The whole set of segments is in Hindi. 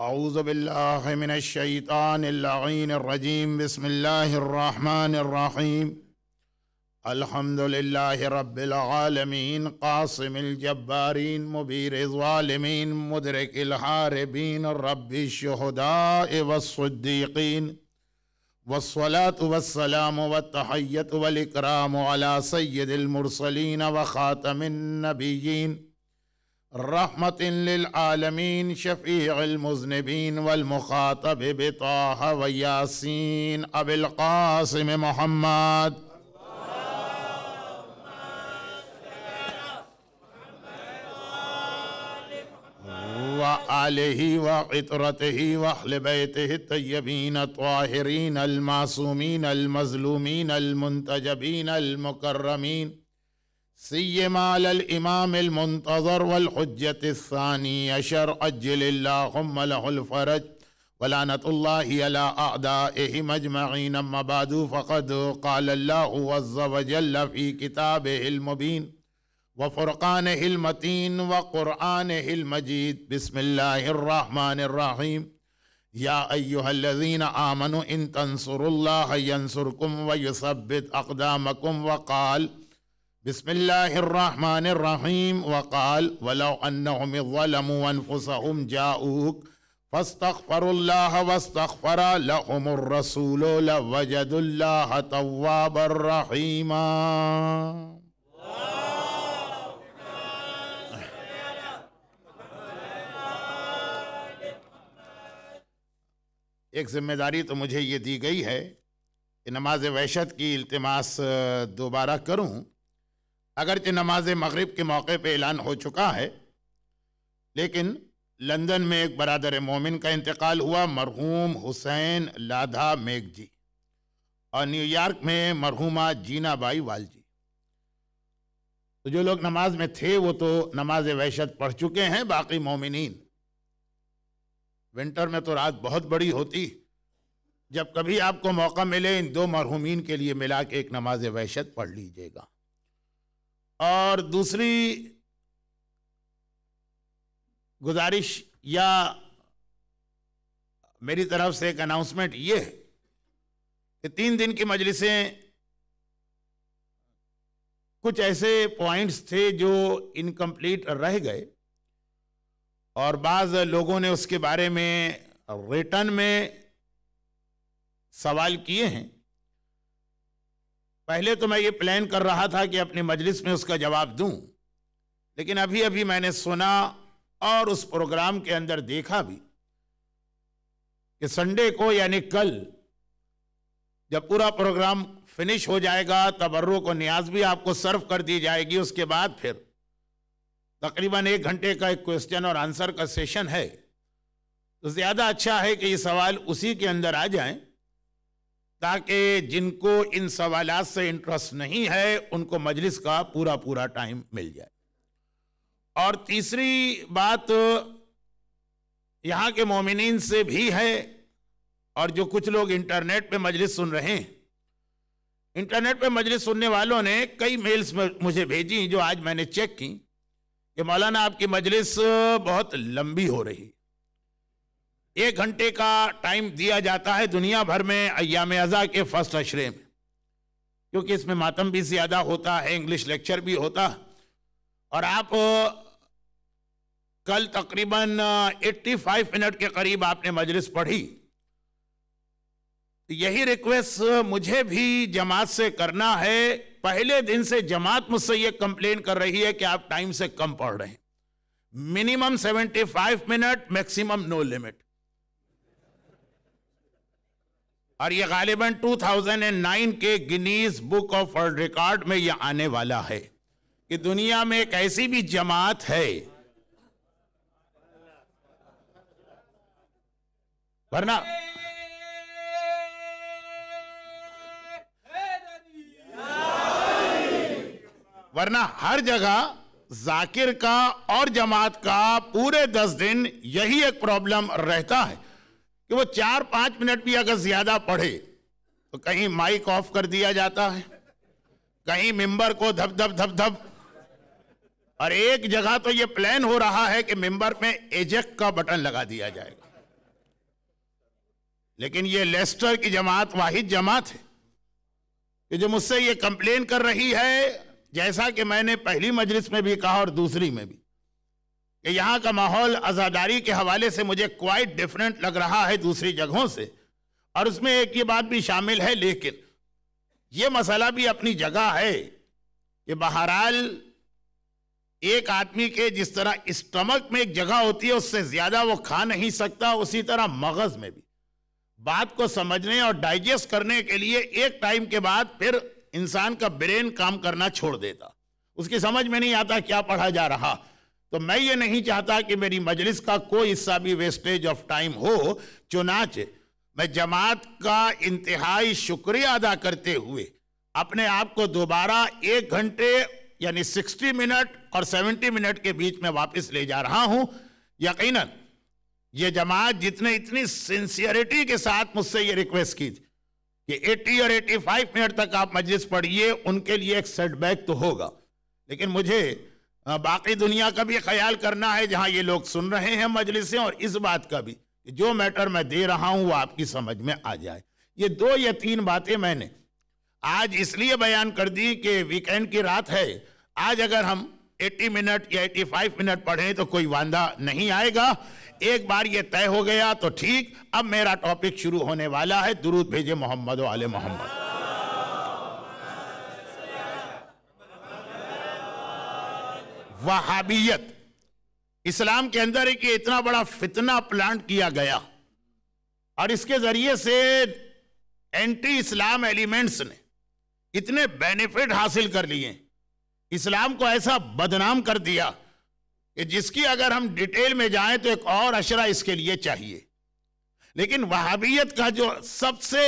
أعوذ بالله من الشيطان اللعين الرجيم بسم الله الرحمن الرحيم الحمد لله رب العالمين قاسم الجبارين مبير الظالمين مدرك الحاربين رب الشهداء والصديقين والصلاة والسلام والتحية والإكرام على سيد المرسلين وخاتم النبيين رحمة للعالمين شفيع المذنبين والمخاطب بطه وياسين أبي القاسم محمد وآله وعطرته وأهل بيته الطيبين الطاهرين المعصومين المظلومين المنتجبين المكرمين سيما على الإمام المنتظر والحجة الثاني عشر أجل اللهم له الفرج ولعنة الله على أعدائهم أجمعين أما بعد فقد قال الله عز وجل في كتابه المبين وفرقانه المتين وقرآنه المجيد بسم الله الرحمن الرحيم يا أيها الذين آمنوا إن تنصروا الله ينصركم ويثبت أقدامكم وقال बसमीम الله واستغفر لهم الرسول वस्तफ़रा الله توابا رحيما एक ज़िम्मेदारी तो मुझे ये दी गई है कि नमाज वहशत की अल्तमास दोबारा करूं अगरचे नमाज मगरब के मौके पर ऐलान हो चुका है लेकिन लंदन में एक बरदर मोमिन का इंतकाल हुआ मरहूम हुसैन लाधा मेघ जी और न्यूयॉर्क में मरहूमा जीनाबाई जी तो जो लोग नमाज में थे वो तो नमाज वहशत पढ़ चुके हैं बाकी मोमिन विंटर में तो रात बहुत बड़ी होती जब कभी आपको मौका मिले इन दो मरहूमिन के लिए मिला के एक नमाज वहशत पढ़ लीजिएगा और दूसरी गुजारिश या मेरी तरफ से एक अनाउंसमेंट ये है कि तीन दिन की मजलिसें कुछ ऐसे पॉइंट्स थे जो इनकम्प्लीट रह गए और बाज़ लोगों ने उसके बारे में रिटर्न में सवाल किए हैं पहले तो मैं ये प्लान कर रहा था कि अपनी मजलिस में उसका जवाब दूं लेकिन अभी अभी मैंने सुना और उस प्रोग्राम के अंदर देखा भी कि संडे को यानी कल जब पूरा प्रोग्राम फिनिश हो जाएगा तबर्रों को न्याज भी आपको सर्व कर दी जाएगी उसके बाद फिर तकरीबन एक घंटे का एक क्वेश्चन और आंसर का सेशन है तो ज़्यादा अच्छा है कि ये सवाल उसी के अंदर आ जाएं ताकि जिनको इन सवाल से इंटरेस्ट नहीं है उनको मजलिस का पूरा पूरा टाइम मिल जाए और तीसरी बात यहाँ के मोमिन से भी है और जो कुछ लोग इंटरनेट पे मजलिस सुन रहे हैं इंटरनेट पे मजलिस सुनने वालों ने कई मेल्स मुझे भेजी जो आज मैंने चेक की कि मौलाना आपकी मजलिस बहुत लंबी हो रही एक घंटे का टाइम दिया जाता है दुनिया भर में अयाम अज़ा के फर्स्ट अशरे में क्योंकि इसमें मातम भी ज़्यादा होता है इंग्लिश लेक्चर भी होता और आप कल तकरीबन 85 मिनट के करीब आपने मजलिस पढ़ी यही रिक्वेस्ट मुझे भी जमात से करना है पहले दिन से जमात मुझसे ये कंप्लेन कर रही है कि आप टाइम से कम पढ़ रहे हैं minimum 75 minute maximum no limit और ये गालिबन 2009 के Guinness book of world record में ये आने वाला है कि दुनिया में एक ऐसी भी जमात है वरना वरना हर जगह जाकिर का और जमात का पूरे दस दिन यही एक प्रॉब्लम रहता है कि वो चार पांच मिनट भी अगर ज़्यादा पढ़े तो कहीं माइक ऑफ कर दिया जाता है कहीं मेंबर को धब धब धब धब और एक जगह तो ये प्लान हो रहा है कि मेंबर में एजेक्ट का बटन लगा दिया जाएगा लेकिन ये लेस्टर की जमात वाहिद जमात है कि जो मुझसे ये कंप्लेन कर रही है जैसा कि मैंने पहली मजलिस में भी कहा और दूसरी में भी कि यहाँ का माहौल आज़ादारी के हवाले से मुझे क्वाइट डिफरेंट लग रहा है दूसरी जगहों से और उसमें एक ये बात भी शामिल है लेकिन ये मसला भी अपनी जगह है कि बहरहाल एक आदमी के जिस तरह स्टमक में एक जगह होती है उससे ज़्यादा वो खा नहीं सकता उसी तरह मगज़ में भी बात को समझने और डाइजेस्ट करने के लिए एक टाइम के बाद फिर इंसान का ब्रेन काम करना छोड़ देता उसकी समझ में नहीं आता क्या पढ़ा जा रहा तो मैं ये नहीं चाहता कि मेरी मजलिस का कोई हिस्सा भी वेस्टेज ऑफ टाइम हो चुनाच मैं जमात का इंतहाई शुक्रिया अदा करते हुए अपने आप को दोबारा एक घंटे यानी सिक्सटी मिनट और सेवेंटी मिनट के बीच में वापस ले जा रहा हूं यकीन ये जमात जितने इतनी सिंसियरिटी के साथ मुझसे ये रिक्वेस्ट की कि 80 और 85 मिनट तक आप मजलिस पढ़िए उनके लिए एक सेटबैक तो होगा लेकिन मुझे हाँ, बाकी दुनिया का भी ख्याल करना है जहां ये लोग सुन रहे हैं मजलिसें और इस बात का भी कि जो मैटर मैं दे रहा हूं वो आपकी समझ में आ जाए ये दो या तीन बातें मैंने आज इसलिए बयान कर दी कि वीकेंड की रात है आज अगर हम 80 मिनट या 85 मिनट पढ़ें तो कोई वादा नहीं आएगा एक बार ये तय हो गया तो ठीक अब मेरा टॉपिक शुरू होने वाला है दुरूद भेजे मोहम्मद वाले मोहम्मद वहाबियत इस्लाम के अंदर एक इतना बड़ा फितना प्लांट किया गया और इसके जरिए से एंटी इस्लाम एलिमेंट्स ने इतने बेनिफिट हासिल कर लिए इस्लाम को ऐसा बदनाम कर दिया कि जिसकी अगर हम डिटेल में जाएं तो एक और अशरा इसके लिए चाहिए लेकिन वहाबियत का जो सबसे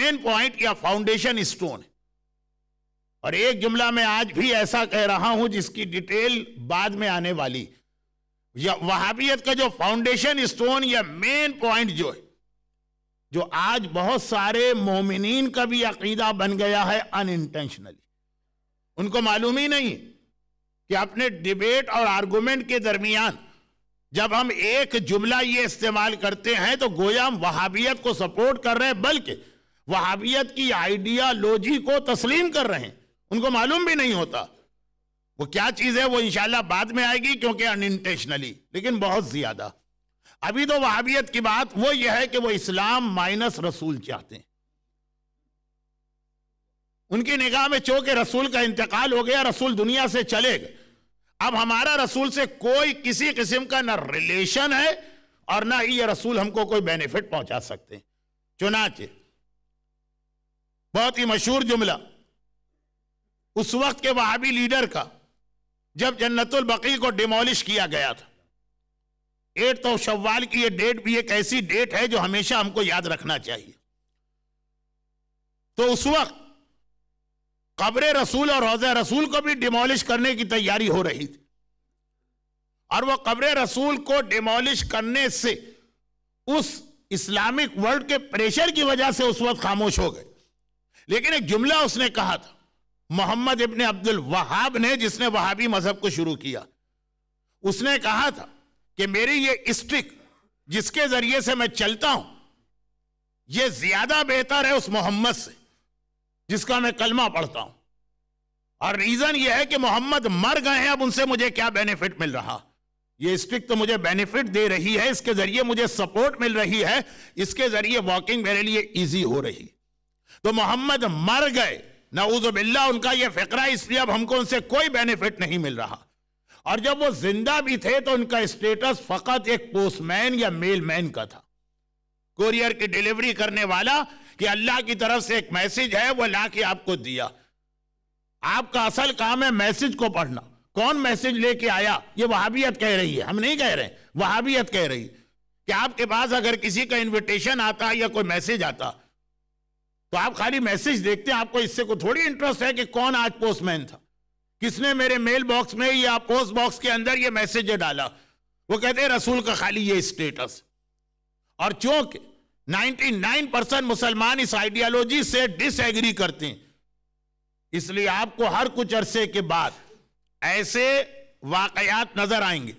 मेन पॉइंट या फाउंडेशन स्टोन है और एक जुमला में आज भी ऐसा कह रहा हूं जिसकी डिटेल बाद में आने वाली या वहाबियत का जो फाउंडेशन स्टोन या मेन पॉइंट जो है जो आज बहुत सारे मोमिन का भी अकीदा बन गया है अनइंटेंशनली उनको मालूम ही नहीं कि अपने डिबेट और आर्गूमेंट के दरमियान जब हम एक जुमला ये इस्तेमाल करते हैं तो गोया हम वहाबियत को सपोर्ट कर रहे हैं बल्कि वहाबियत की आइडियालॉजी को तस्लीम कर रहे हैं उनको मालूम भी नहीं होता वो क्या चीज़ है वो इंशाल्लाह बाद में आएगी क्योंकि अनइंटेंशनली लेकिन बहुत ज़्यादा अभी तो वहाबियत की बात वो ये है कि वो इस्लाम माइनस रसूल चाहते हैं उनकी निगाह में चो के रसूल का इंतकाल हो गया रसूल दुनिया से चले गए अब हमारा रसूल से कोई किसी किस्म का ना रिलेशन है और ना ही ये रसूल हमको कोई बेनिफिट पहुंचा सकते हैं चुनाचे बहुत ही मशहूर जुमला उस वक्त के वहाबी लीडर का जब जन्नतुल बकी को डिमोलिश किया गया था एट तो शव्वाल की ये डेट भी एक ऐसी डेट है जो हमेशा हमको याद रखना चाहिए तो उस वक्त कब्र रसूल और रोजा रसूल को भी डिमोलिश करने की तैयारी हो रही थी और वह कब्र रसूल को डिमोलिश करने से उस इस्लामिक वर्ल्ड के प्रेशर की वजह से उस वक्त खामोश हो गए लेकिन एक जुमला उसने कहा था मोहम्मद इबन अब्दुल वहाब ने जिसने वहाबी मजहब को शुरू किया उसने कहा था कि मेरी ये स्टिक जिसके जरिए से मैं चलता हूं यह ज्यादा बेहतर है उस मोहम्मद से जिसका मैं कलमा पढ़ता हूं और रीजन यह है कि मोहम्मद मर गए हैं अब उनसे मुझे क्या बेनिफिट मिल रहा यह स्टिक तो मुझे बेनिफिट दे रही है इसके जरिए मुझे सपोर्ट मिल रही है इसके जरिए वॉकिंग मेरे लिए इजी हो रही तो मोहम्मद मर गए बिल्ला उनका यह फिक्रा इसलिए अब हमको उनसे कोई बेनिफिट नहीं मिल रहा और जब वो जिंदा भी थे तो उनका स्टेटस फकत एक पोस्टमैन या मेलमैन का था कोरियर की डिलीवरी करने वाला कि अल्लाह की तरफ से एक मैसेज है वो ला के आपको दिया आपका असल काम है मैसेज को पढ़ना कौन मैसेज लेके आया ये वहाबियत कह रही है हम नहीं कह रहे वहाबियत कह रही कि आपके पास अगर किसी का इनविटेशन आता या कोई मैसेज आता तो आप खाली मैसेज देखते हैं आपको इससे को थोड़ी इंटरेस्ट है कि कौन आज पोस्टमैन था किसने मेरे मेल बॉक्स में या पोस्ट बॉक्स के अंदर ये मैसेज डाला वो कहते हैं रसूल का खाली ये स्टेटस और चूंकि 99 परसेंट मुसलमान इस आइडियोलॉजी से डिसएग्री करते हैं इसलिए आपको हर कुछ अरसे के बाद ऐसे वाकयात नजर आएंगे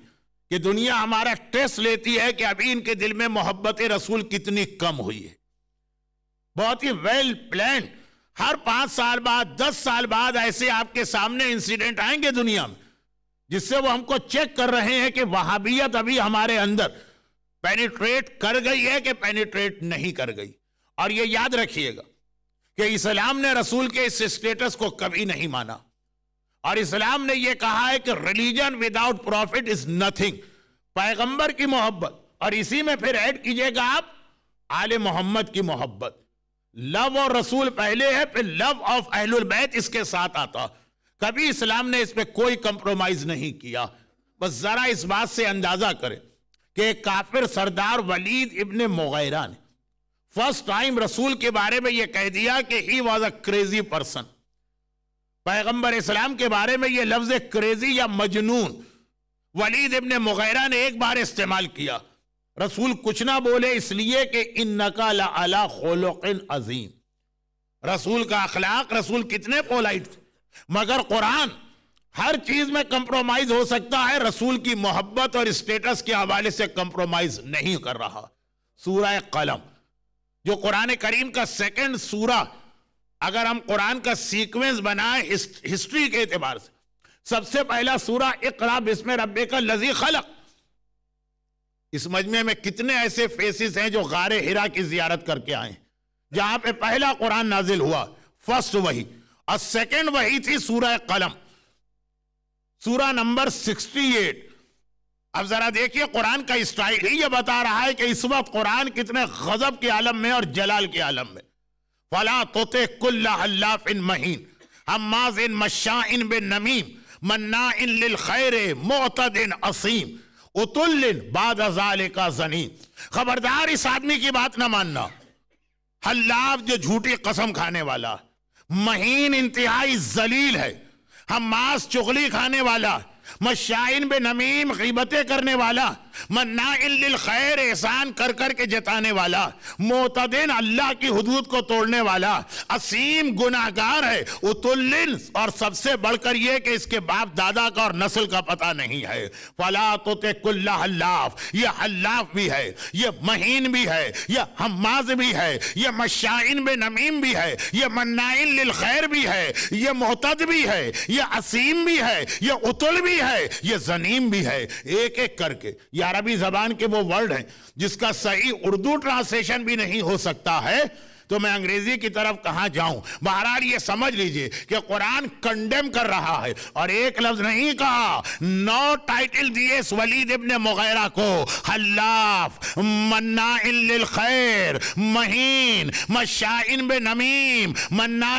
कि दुनिया हमारा टेस्ट लेती है कि अभी इनके दिल में मोहब्बत रसूल कितनी कम हुई है बहुत ही वेल प्लान हर पांच साल बाद दस साल बाद ऐसे आपके सामने इंसिडेंट आएंगे दुनिया में जिससे वो हमको चेक कर रहे हैं कि वहाबियत अभी हमारे अंदर पेनिट्रेट कर गई है कि पेनिट्रेट नहीं कर गई और ये याद रखिएगा कि इस्लाम ने रसूल के इस स्टेटस को कभी नहीं माना और इस्लाम ने यह कहा है कि religion without profit is nothing पैगंबर की मोहब्बत और इसी में फिर ऐड कीजिएगा आप आले मोहम्मद की मोहब्बत लव और रसूल पहले है फिर लव ऑफ बैत इसके साथ आता कभी इस्लाम ने इस पर कोई कंप्रोमाइज नहीं किया बस ज़रा इस बात से अंदाज़ा करें कि काफिर सरदार वलीद इबन मुगैरा ने फर्स्ट टाइम रसूल के बारे में यह कह दिया कि he was a crazy person पैगंबर इस्लाम के बारे में यह लफ्ज़ क्रेजी या मजनून वलीद इबन मुगैरा ने एक बार इस्तेमाल किया रसूल कुछ ना बोले इसलिए कि इन नकल अला खोलकिन अजीम रसूल का अखलाक रसूल कितने पोलाइट मगर कुरान हर चीज में कंप्रोमाइज हो सकता है रसूल की मोहब्बत और स्टेटस के हवाले से कंप्रोमाइज नहीं कर रहा सूरह कलम जो कुरान करीम का सेकंड सूरा अगर हम कुरान का सीक्वेंस बनाए हिस्ट्री के एतबार से सबसे पहला सूरा इकरा बिस्म रब्बे का लजी खलक इस मजमे में कितने ऐसे फेसिस हैं जो गारे हिरा की जियारत करके आए जहां पे पहला कुरान नाजिल हुआ फर्स्ट वही और सेकेंड वही थी सूरह कलम सूरह नंबर 68 अब जरा देखिए कुरान का स्टाइल ही ये बता रहा है कि इस वक्त कुरान कितने गजब के आलम में और जलाल के आलम में फला तोते इन महीन हमाज इन मशा इन बे नमीम मन्ना इन लिल खैर मोहत इन असीम उतुल्लिन बाद का जनी खबरदार इस आदमी की बात ना मानना हल्लाफ जो झूठी कसम खाने वाला महीन इंतहाई जलील है हम मांस चुगली खाने वाला मशाइन बे नमीम गिबतें करने वाला मन्नाइल खैर एहसान कर कर के जताने वाला मोतदिन अल्लाह की हदूद को तोड़ने वाला असीम गुनाहगार है उतुल्लिन और सबसे बढ़कर यह कि इसके बाप दादा का और नस्ल का पता नहीं है फला तो कुल्ला हल्लाफ यह हल्लाफ भी है यह महीन भी है यह हमाज भी है यह मशाइन बे नमीम भी है यह लिल खैर भी है यह मोहतद भी है यह असीम भी है यह उतुल भी भी है ये जनीम भी है एक एक करके ये अरबी जबान के वो वर्ड हैं जिसका सही उर्दू ट्रांसलेशन भी नहीं हो सकता है तो मैं अंग्रेजी की तरफ कहाँ जाऊं बहरहाल ये समझ लीजिए कि कुरान कंडेम कर रहा है और एक लफ्ज नहीं कहा नौ टाइटल दिए वलीद इब्न मुगैरा को हल्लाफ मन्ना खैर महीन मशाइन बे नमीम मन्ना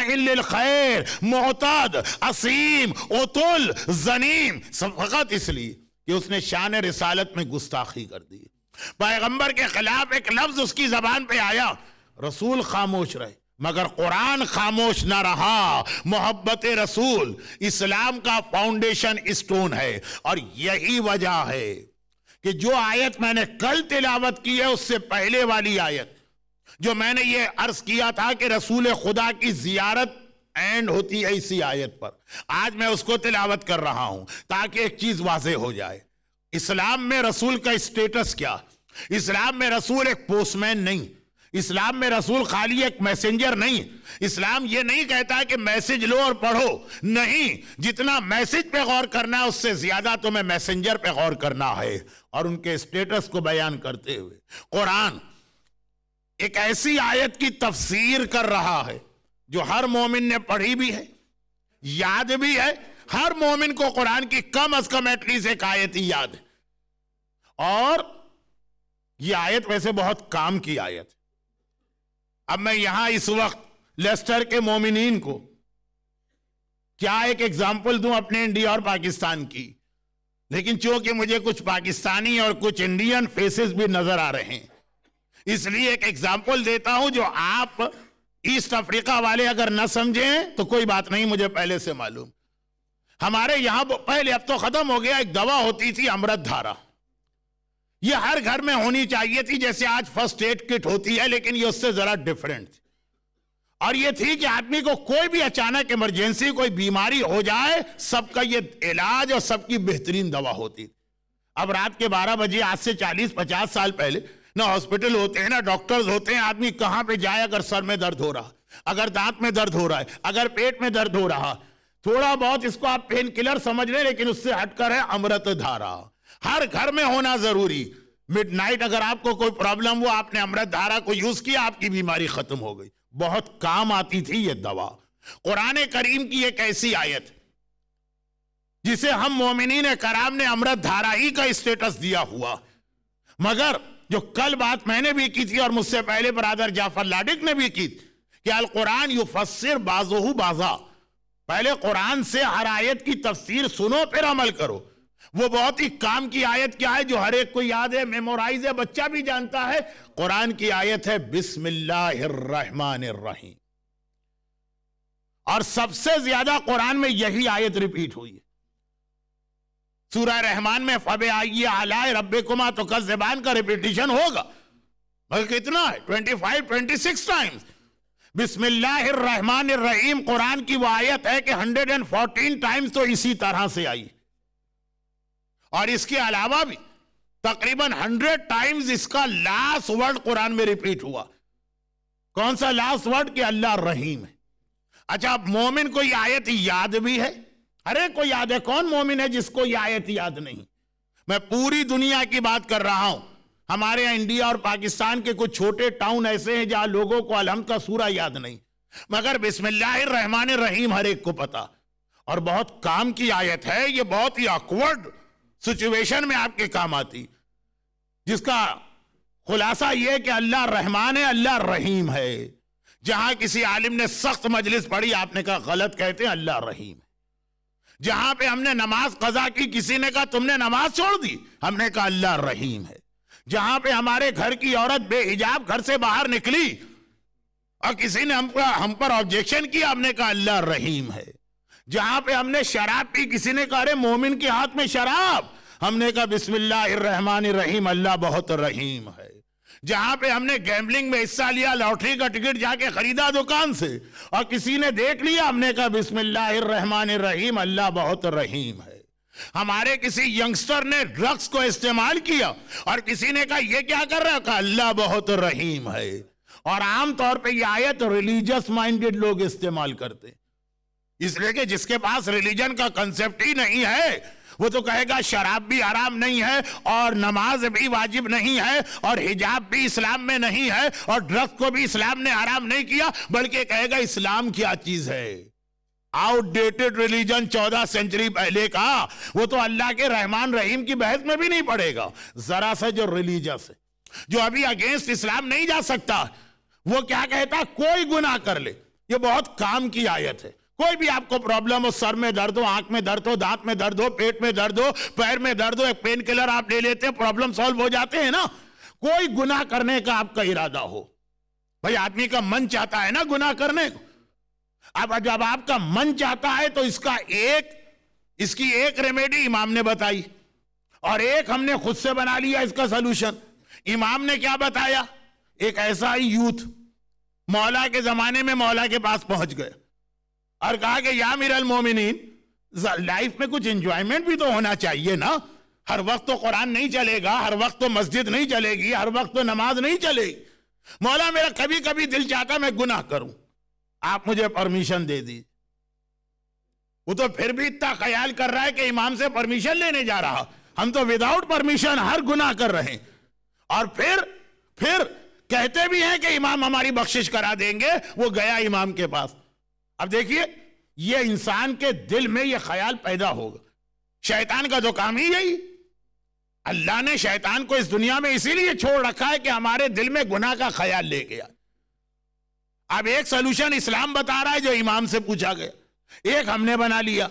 खैर मोहताद असीम उतुल जनीम फकत इसलिए कि उसने शान रिसालत में गुस्ताखी कर दी पैगंबर के खिलाफ एक लफ्ज उसकी जबान पे आया रसूल खामोश रहे मगर कुरान खामोश ना रहा मोहब्बत रसूल इस्लाम का फाउंडेशन स्टोन है और यही वजह है कि जो आयत मैंने कल तिलावत की है उससे पहले वाली आयत जो मैंने ये अर्ज किया था कि रसूल खुदा की जियारत एंड होती है इसी आयत पर आज मैं उसको तिलावत कर रहा हूं ताकि एक चीज वाजे हो जाए इस्लाम में रसूल का स्टेटस क्या इस्लाम में रसूल एक पोस्टमैन नहीं इस्लाम में रसूल खाली एक मैसेंजर नहीं इस्लाम ये नहीं कहता कि मैसेज लो और पढ़ो नहीं जितना मैसेज पे गौर करना है उससे ज़्यादा तुम्हें मैसेंजर पे गौर करना है और उनके स्टेटस को बयान करते हुए कुरान एक ऐसी आयत की तफसीर कर रहा है जो हर मोमिन ने पढ़ी भी है याद भी है हर मोमिन को कुरान की कम अज कम एटलीस्ट एक आयत ही याद है और यह आयत वैसे बहुत काम की आयत अब मैं यहां इस वक्त लेस्टर के मोमिन को क्या एक एग्जाम्पल दूं अपने इंडिया और पाकिस्तान की लेकिन चूंकि मुझे कुछ पाकिस्तानी और कुछ इंडियन फेसेस भी नजर आ रहे हैं इसलिए एक एग्जाम्पल देता हूं जो आप ईस्ट अफ्रीका वाले अगर न समझें तो कोई बात नहीं मुझे पहले से मालूम हमारे यहां पहले अब तो खत्म हो गया एक दवा होती थी अमृत धारा ये हर घर में होनी चाहिए थी जैसे आज फर्स्ट एड किट होती है लेकिन ये उससे जरा डिफरेंट थी और ये थी कि आदमी को कोई भी अचानक इमरजेंसी कोई बीमारी हो जाए सबका ये इलाज और सबकी बेहतरीन दवा होती थी अब रात के 12 बजे आज से 40-50 साल पहले ना हॉस्पिटल होते हैं ना डॉक्टर्स होते हैं आदमी कहां पे जाए अगर सर में दर्द हो रहा अगर दांत में दर्द हो रहा है अगर पेट में दर्द हो रहा थोड़ा बहुत इसको आप पेन किलर समझ लें लेकिन उससे हटकर है अमृत धारा हर घर में होना जरूरी मिडनाइट अगर आपको कोई प्रॉब्लम हुआ आपने अमृत धारा को यूज किया आपकी बीमारी खत्म हो गई बहुत काम आती थी यह दवा कुरान करीम की एक ऐसी आयत जिसे हम ने कराम ने अमृत धारा ही का स्टेटस दिया हुआ मगर जो कल बात मैंने भी की थी और मुझसे पहले बरादर जाफर लाडिक ने भी की कि अल कुरान यू फसर बाजोहू बाजा पहले कुरान से हर आयत की तफसीर सुनो फिर अमल करो वो बहुत ही काम की आयत क्या है जो हर एक को याद है मेमोराइज है बच्चा भी जानता है कुरान की आयत है बिस्मिल्लाहिर्रहमानिर्रहीम और सबसे ज्यादा कुरान में यही आयत रिपीट हुई है सूरह रहमान में फब आई आलाय रब्बे कुमा तो कस जबान का रिपीटिशन होगा बल्कि कितना है twenty five twenty six times बिस्मिल्लाहिर्रहमानिर्रहीम कुरान की वो आयत है कि हंड्रेड एंड फोर्टीन टाइम्स तो इसी तरह से आई और इसके अलावा भी तकरीबन हंड्रेड टाइम्स इसका लास्ट वर्ड कुरान में रिपीट हुआ कौन सा लास्ट वर्ड कि अल्लाह रहीम है अच्छा मोमिन को यह आयत याद भी है अरे को याद है कौन मोमिन है जिसको यह आयत याद नहीं मैं पूरी दुनिया की बात कर रहा हूं हमारे यहां इंडिया और पाकिस्तान के कुछ छोटे टाउन ऐसे हैं जहां लोगों को अलहम का सूरा याद नहीं मगर बिस्मिल्लाहमान रहीम हर एक को पता और बहुत काम की आयत है ये बहुत ही अकवर्ड सिचुएशन में आपके काम आती जिसका खुलासा यह कि अल्लाह रहमान है अल्लाह रहीम है जहां किसी आलिम ने सख्त मजलिस पढ़ी आपने कहा गलत कहते हैं अल्लाह रहीम है जहां पे हमने नमाज कजा की किसी ने कहा तुमने नमाज छोड़ दी हमने कहा अल्लाह रहीम है जहां पे हमारे घर की औरत बेहिजाब घर से बाहर निकली और किसी ने हम, हम पर ऑब्जेक्शन किया हमने कहा अल्लाह रहीम है जहां पे हमने शराब पी किसी ने कहा मोमिन के हाथ में शराब हमने कहा बिस्मिल्लाहमान रहीम अल्लाह बहुत रहीम है जहां पे हमने गैम्बलिंग में हिस्सा लिया लॉटरी का टिकट जाके खरीदा दुकान से और किसी ने देख लिया हमने कहा बिस्मिल्लाहमान रहीम अल्लाह बहुत रहीम है हमारे किसी यंगस्टर ने ड्रग्स को इस्तेमाल किया और किसी ने कहा यह क्या कर रहा था अल्लाह बहुत रहीम है और आमतौर पर यह आयत रिलीजियस माइंडेड लोग इस्तेमाल करते हैं इसलिए कि जिसके पास रिलीजन का कंसेप्ट ही नहीं है वो तो कहेगा शराब भी आराम नहीं है और नमाज भी वाजिब नहीं है और हिजाब भी इस्लाम में नहीं है और ड्रग्स को भी इस्लाम ने आराम नहीं किया बल्कि कहेगा इस्लाम क्या चीज है आउटडेटेड रिलीजन चौदह सेंचुरी पहले का वो तो अल्लाह के रहमान रहीम की बहस में भी नहीं पड़ेगा जरा सा जो रिलीजस है जो अभी अगेंस्ट इस्लाम नहीं जा सकता वो क्या कहता कोई गुनाह कर ले ये बहुत काम की आयत है कोई भी आपको प्रॉब्लम हो सर में दर्द हो आंख में दर्द हो दांत में दर्द हो पेट में दर्द हो पैर में दर्द हो एक पेन किलर आप ले लेते हैं प्रॉब्लम सॉल्व हो जाते हैं ना कोई गुना करने का आपका इरादा हो भाई आदमी का मन चाहता है ना गुना करने को अब जब आपका मन चाहता है तो इसका एक इसकी एक रेमेडी इमाम ने बताई और एक हमने खुद से बना लिया इसका सोल्यूशन इमाम ने क्या बताया एक ऐसा ही यूथ मौला के जमाने में मौला के पास पहुंच गए और कहा कि या मीर मोमिन लाइफ में कुछ इंजॉयमेंट भी तो होना चाहिए ना हर वक्त तो कुरान नहीं चलेगा हर वक्त तो मस्जिद नहीं चलेगी हर वक्त तो नमाज नहीं चलेगी मौला मेरा कभी कभी दिल चाहता मैं गुनाह करूं आप मुझे परमिशन दे दी वो तो फिर भी इतना ख्याल कर रहा है कि इमाम से परमिशन लेने जा रहा हम तो विदाउट परमिशन हर गुनाह कर रहे हैं और फिर फिर कहते भी हैं कि इमाम हमारी बख्शिश करा देंगे वो गया इमाम के पास अब देखिए ये इंसान के दिल में ये ख्याल पैदा होगा शैतान का तो काम ही यही अल्लाह ने शैतान को इस दुनिया में इसीलिए छोड़ रखा है कि हमारे दिल में गुनाह का ख्याल ले गया अब एक सोल्यूशन इस्लाम बता रहा है जो इमाम से पूछा गया एक हमने बना लिया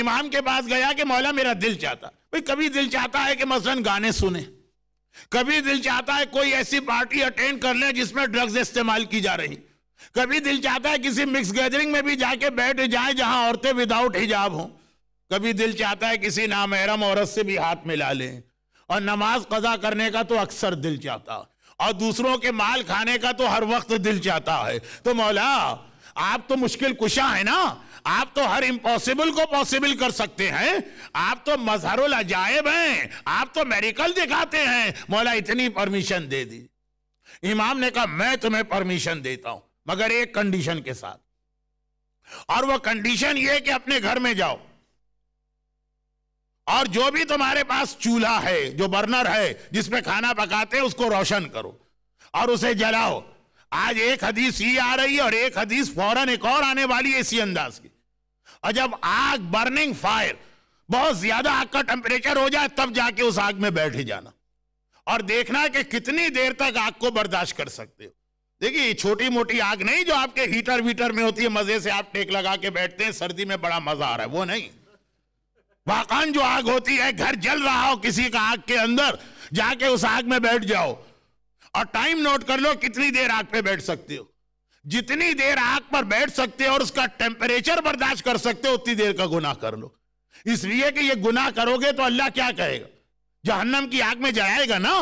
इमाम के पास गया कि मौला मेरा दिल चाहता भाई कभी दिल चाहता है कि मसलन गाने सुने कभी दिल चाहता है कोई ऐसी पार्टी अटेंड कर ले जिसमें ड्रग्स इस्तेमाल की जा रही कभी दिल चाहता है किसी मिक्स गैदरिंग में भी जाके बैठ जाए जहां औरतें विदाउट हिजाब हों कभी दिल चाहता है किसी नामहरम औरत से भी हाथ मिला लें और नमाज कज़ा करने का तो अक्सर दिल चाहता और दूसरों के माल खाने का तो हर वक्त दिल चाहता है तो मौला आप तो मुश्किल कुशा है ना आप तो हर इम्पॉसिबल को पॉसिबल कर सकते हैं आप तो मजहरुल अजायब हैं आप तो मेरिकल दिखाते हैं मौला इतनी परमिशन दे दी इमाम ने कहा मैं तुम्हें परमिशन देता हूं मगर एक कंडीशन के साथ और वो कंडीशन ये कि अपने घर में जाओ और जो भी तुम्हारे पास चूल्हा है जो बर्नर है जिसमें खाना पकाते हैं उसको रोशन करो और उसे जलाओ आज एक हदीस ये आ रही है और एक हदीस फौरन एक और आने वाली है इसी अंदाज की और जब आग बर्निंग फायर बहुत ज्यादा आग का टेम्परेचर हो जाए तब जाके उस आग में बैठ जाना और देखना कि कितनी देर तक आग को बर्दाश्त कर सकते हो देखिए छोटी मोटी आग नहीं जो आपके हीटर वीटर में होती है मजे से आप टेक लगा के बैठते हैं सर्दी में बड़ा मजा आ रहा है वो नहीं वाकान जो आग होती है घर जल रहा हो किसी का आग के अंदर जाके उस आग में बैठ जाओ और टाइम नोट कर लो कितनी देर आग पे बैठ सकते हो जितनी देर आग पर बैठ सकते हो और उसका टेम्परेचर बर्दाश्त कर सकते हो उतनी देर का गुनाह कर लो इसलिए कि ये गुनाह करोगे तो अल्लाह क्या कहेगा जहन्नम की आग में जलाएगा ना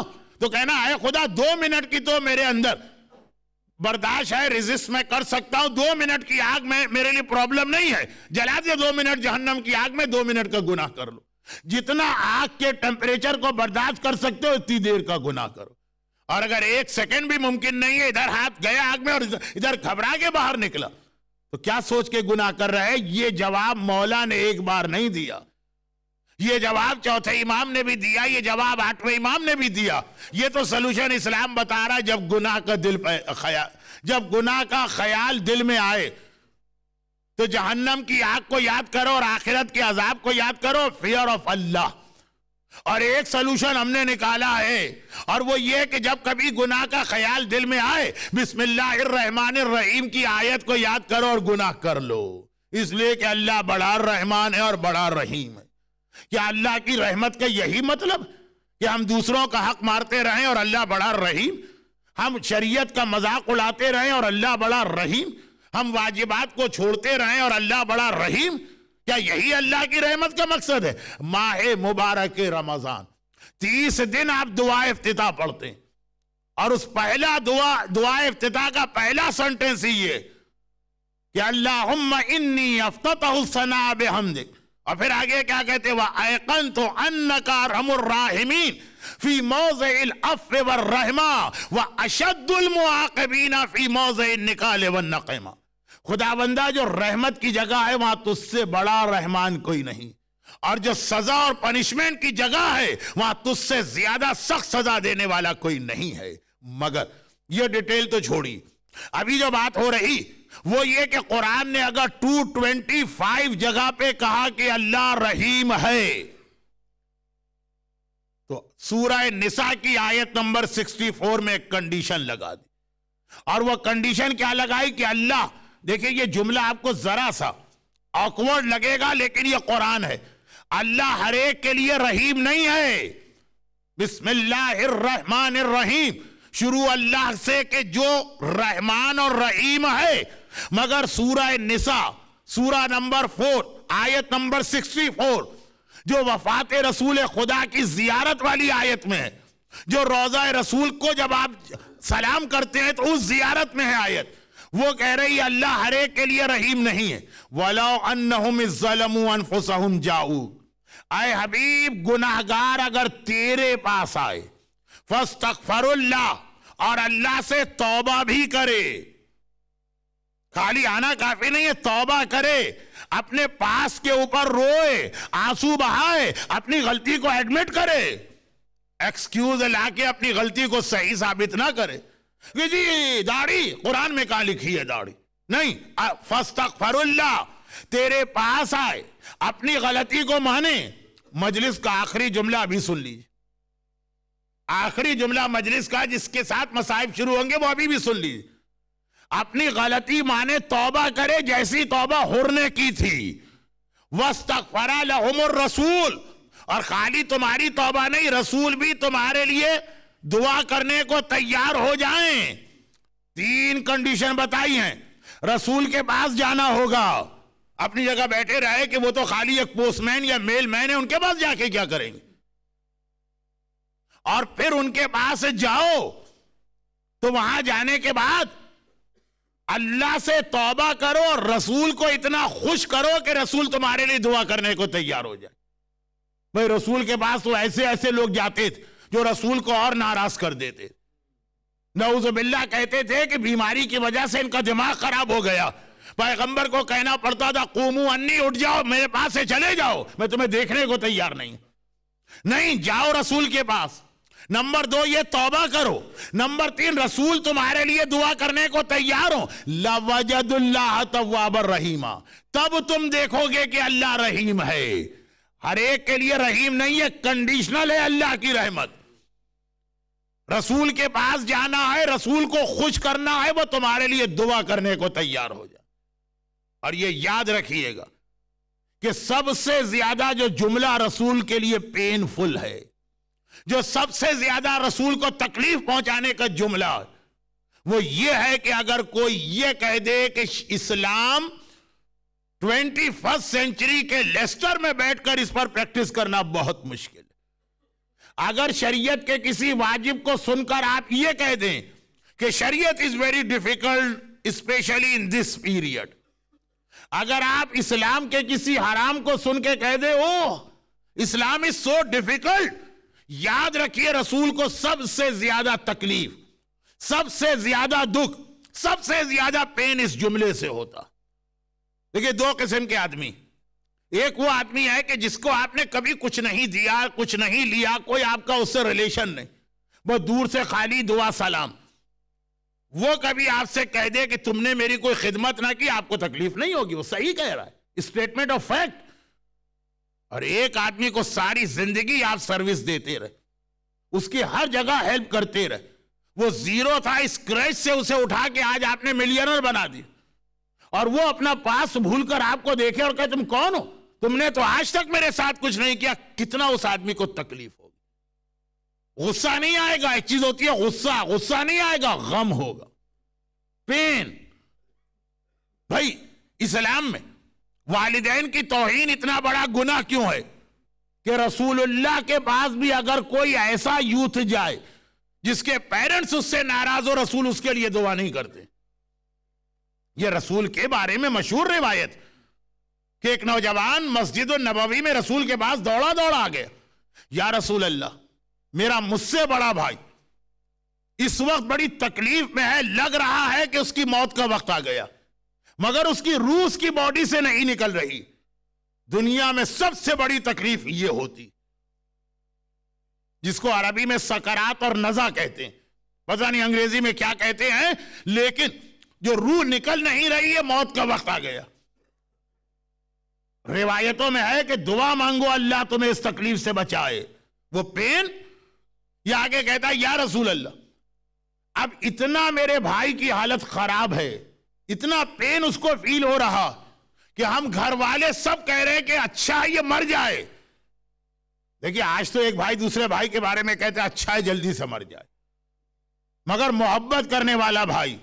तो कहना है खुदा दो मिनट की तो मेरे अंदर बर्दाश्त है रिजिस्ट में कर सकता हूं दो मिनट की आग में मेरे लिए प्रॉब्लम नहीं है जला दे दो मिनट जहन्नम की आग में दो मिनट का गुनाह कर लो जितना आग के टेम्परेचर को बर्दाश्त कर सकते हो उतनी देर का गुनाह करो और अगर एक सेकेंड भी मुमकिन नहीं है इधर हाथ गया आग में और इधर घबरा के बाहर निकला तो क्या सोच के गुनाह कर रहे ये जवाब मौला ने एक बार नहीं दिया ये जवाब चौथे इमाम ने भी दिया ये जवाब आठवें इमाम ने भी दिया ये तो सलूशन इस्लाम बता रहा है जब गुनाह का दिल ख्याल जब गुनाह का ख्याल दिल में आए तो जहन्नम की आग को याद करो और आखिरत के अजाब को याद करो फियर ऑफ अल्लाह और एक सोल्यूशन हमने निकाला है और वो ये कि जब कभी गुनाह का ख्याल दिल में आए बिस्मिल्लाहमान रहीम की आयत को याद करो और गुनाह कर लो इसलिए कि अल्लाह बड़ा रहमान है और बड़ा रहीम है क्या अल्लाह की रहमत का यही मतलब कि हम दूसरों का हक मारते रहें और अल्लाह बड़ा रहीम हम शरीयत का मजाक उड़ाते रहें और अल्लाह बड़ा रहीम हम वाजिबात को छोड़ते रहें और अल्लाह बड़ा रहीम क्या यही अल्लाह की रहमत का मकसद है माह मुबारक रमज़ान तीस दिन आप दुआ अफ्ताह पढ़ते और उस पहला दुआ दुआ अफ्ताह का पहला सेंटेंस ही है कि अल्लाह इन्नी अफ्तः सना हमदिक और फिर आगे क्या कहते हैं वह अन्न का रमुर्राहमीन फी मौज रहमा व अशदुलमुआबीना फी मौज निकाल व नकेमा खुदा बंदा जो रहमत की जगह है वहां तुझसे बड़ा रहमान कोई नहीं और जो सजा और पनिशमेंट की जगह है वहां तुझसे ज्यादा सख्त सजा देने वाला कोई नहीं है मगर यह डिटेल तो छोड़ी अभी जो बात हो रही वो ये कि कुरान ने अगर 225 जगह पे कहा कि अल्लाह रहीम है तो सूरह निसा की आयत नंबर 64 में कंडीशन लगा दी और वो कंडीशन क्या लगाई कि अल्लाह देखिए ये जुमला आपको जरा सा ऑकवर्ड लगेगा लेकिन ये कुरान है अल्लाह हर एक के लिए रहीम नहीं है बिस्मिल्लाहमान रहीम शुरू अल्लाह से के जो रहमान और रहीम है मगर सूरह निसा सूरह नंबर फोर आयत नंबर सिक्सटी फोर जो वफात रसूल खुदा की जियारत वाली आयत में है जो रोज़ा रसूल को जब आप सलाम करते हैं तो उस जियारत में है आयत वो कह रही है अल्लाह हरे के लिए रहीम नहीं है वलो जाऊ आए हबीब गुनाहगार अगर तेरे पास आए फस्तफरुल्ला और अल्लाह से तौबा भी करे खाली आना काफी नहीं है तौबा करे अपने पास के ऊपर रोए आंसू बहाए अपनी गलती को एडमिट करे एक्सक्यूज लाके अपनी गलती को सही साबित ना करे जी दाढ़ी कुरान में कहा लिखी है दाढ़ी नहीं फस्तक फरुल्ला तेरे पास आए अपनी गलती को माने मजलिस का आखिरी जुमला अभी सुन लीजिए आखिरी जुमला मजलिस का जिसके साथ मसाइब शुरू होंगे वो अभी भी सुन लीजिए अपनी गलती माने तौबा करे जैसी तौबा हुर ने की थी वस्तफरा लहमर रसूल और खाली तुम्हारी तौबा नहीं रसूल भी तुम्हारे लिए दुआ करने को तैयार हो जाए तीन कंडीशन बताई हैं रसूल के पास जाना होगा अपनी जगह बैठे रहे कि वो तो खाली एक पोस्टमैन या मेल मैन है उनके पास जाके क्या करेंगे और फिर उनके पास जाओ तो वहां जाने के बाद अल्लाह से तौबा करो और रसूल को इतना खुश करो कि रसूल तुम्हारे लिए दुआ करने को तैयार हो जाए भाई रसूल के पास तो ऐसे ऐसे लोग जाते थे जो रसूल को और नाराज कर देते नवजबिल्ला कहते थे कि बीमारी की वजह से इनका दिमाग खराब हो गया पैगंबर को कहना पड़ता था कोमू अन्नी उठ जाओ मेरे पास से चले जाओ मैं तुम्हें देखने को तैयार नहीं नहीं जाओ रसूल के पास नंबर दो ये तौबा करो नंबर तीन रसूल तुम्हारे लिए दुआ करने को तैयार हो लवजदुल्लाह तवाबर रहीमा तब तुम देखोगे कि अल्लाह रहीम है हर एक के लिए रहीम नहीं है कंडीशनल है अल्लाह की रहमत रसूल के पास जाना है रसूल को खुश करना है वो तुम्हारे लिए दुआ करने को तैयार हो जाए और ये याद रखिएगा कि सबसे ज्यादा जो जुमला रसूल के लिए पेनफुल है जो सबसे ज्यादा रसूल को तकलीफ पहुंचाने का जुमला वो ये है कि अगर कोई ये कह दे कि इस्लाम ट्वेंटी फर्स्ट सेंचुरी के लेस्टर में बैठकर इस पर प्रैक्टिस करना बहुत मुश्किल है अगर शरीयत के किसी वाजिब को सुनकर आप ये कह दें कि शरीयत is very difficult specially in this period अगर आप इस्लाम के किसी हराम को सुन के कह दे ओ इस्लाम इज सो डिफिकल्ट याद रखिए रसूल को सबसे ज्यादा तकलीफ सबसे ज्यादा दुख सबसे ज्यादा पेन इस जुमले से होता देखिए दो किस्म के आदमी एक वो आदमी है कि जिसको आपने कभी कुछ नहीं दिया कुछ नहीं लिया कोई आपका उससे रिलेशन नहीं बहुत दूर से खाली दुआ सलाम वो कभी आपसे कह दे कि तुमने मेरी कोई खिदमत ना की आपको तकलीफ नहीं होगी वो सही कह रहा है स्टेटमेंट ऑफ फैक्ट और एक आदमी को सारी जिंदगी आप सर्विस देते रहे उसकी हर जगह हेल्प करते रहे वो जीरो था इस क्रैश से उसे उठा के आज आपने मिलियनर बना दिया और वो अपना पास भूलकर आपको देखे और कहे तुम कौन हो तुमने तो आज तक मेरे साथ कुछ नहीं किया कितना उस आदमी को तकलीफ होगी गुस्सा नहीं आएगा एक चीज होती है गुस्सा गुस्सा नहीं आएगा गम होगा पेन भाई इस्लाम में वालदेन की तोहिन इतना बड़ा गुना क्यों है कि रसूलुल्लाह के पास भी अगर कोई ऐसा यूथ जाए जिसके पेरेंट्स उससे नाराज हो रसूल उसके लिए दुआ नहीं करते ये रसूल के बारे में मशहूर रिवायत कि एक नौजवान मस्जिद नबवी में रसूल के पास दौड़ा दौड़ा आ गया या रसूल अल्लाह मेरा मुझसे बड़ा भाई इस वक्त बड़ी तकलीफ में है लग रहा है कि उसकी मौत का वक्त आ गया मगर उसकी रूस की बॉडी से नहीं निकल रही दुनिया में सबसे बड़ी तकलीफ ये होती जिसको अरबी में सकरात और नजा कहते हैं पता नहीं अंग्रेजी में क्या कहते हैं लेकिन जो रूह निकल नहीं रही है मौत का वक्त आ गया रिवायतों में है कि दुआ मांगो अल्लाह तुम्हें इस तकलीफ से बचाए वो पेन ये आगे कहता है या रसूल अल्लाह अब इतना मेरे भाई की हालत खराब है इतना पेन उसको फील हो रहा कि हम घर वाले सब कह रहे हैं कि अच्छा है ये मर जाए देखिए आज तो एक भाई दूसरे भाई के बारे में कहते अच्छा है जल्दी से मर जाए मगर मोहब्बत करने वाला भाई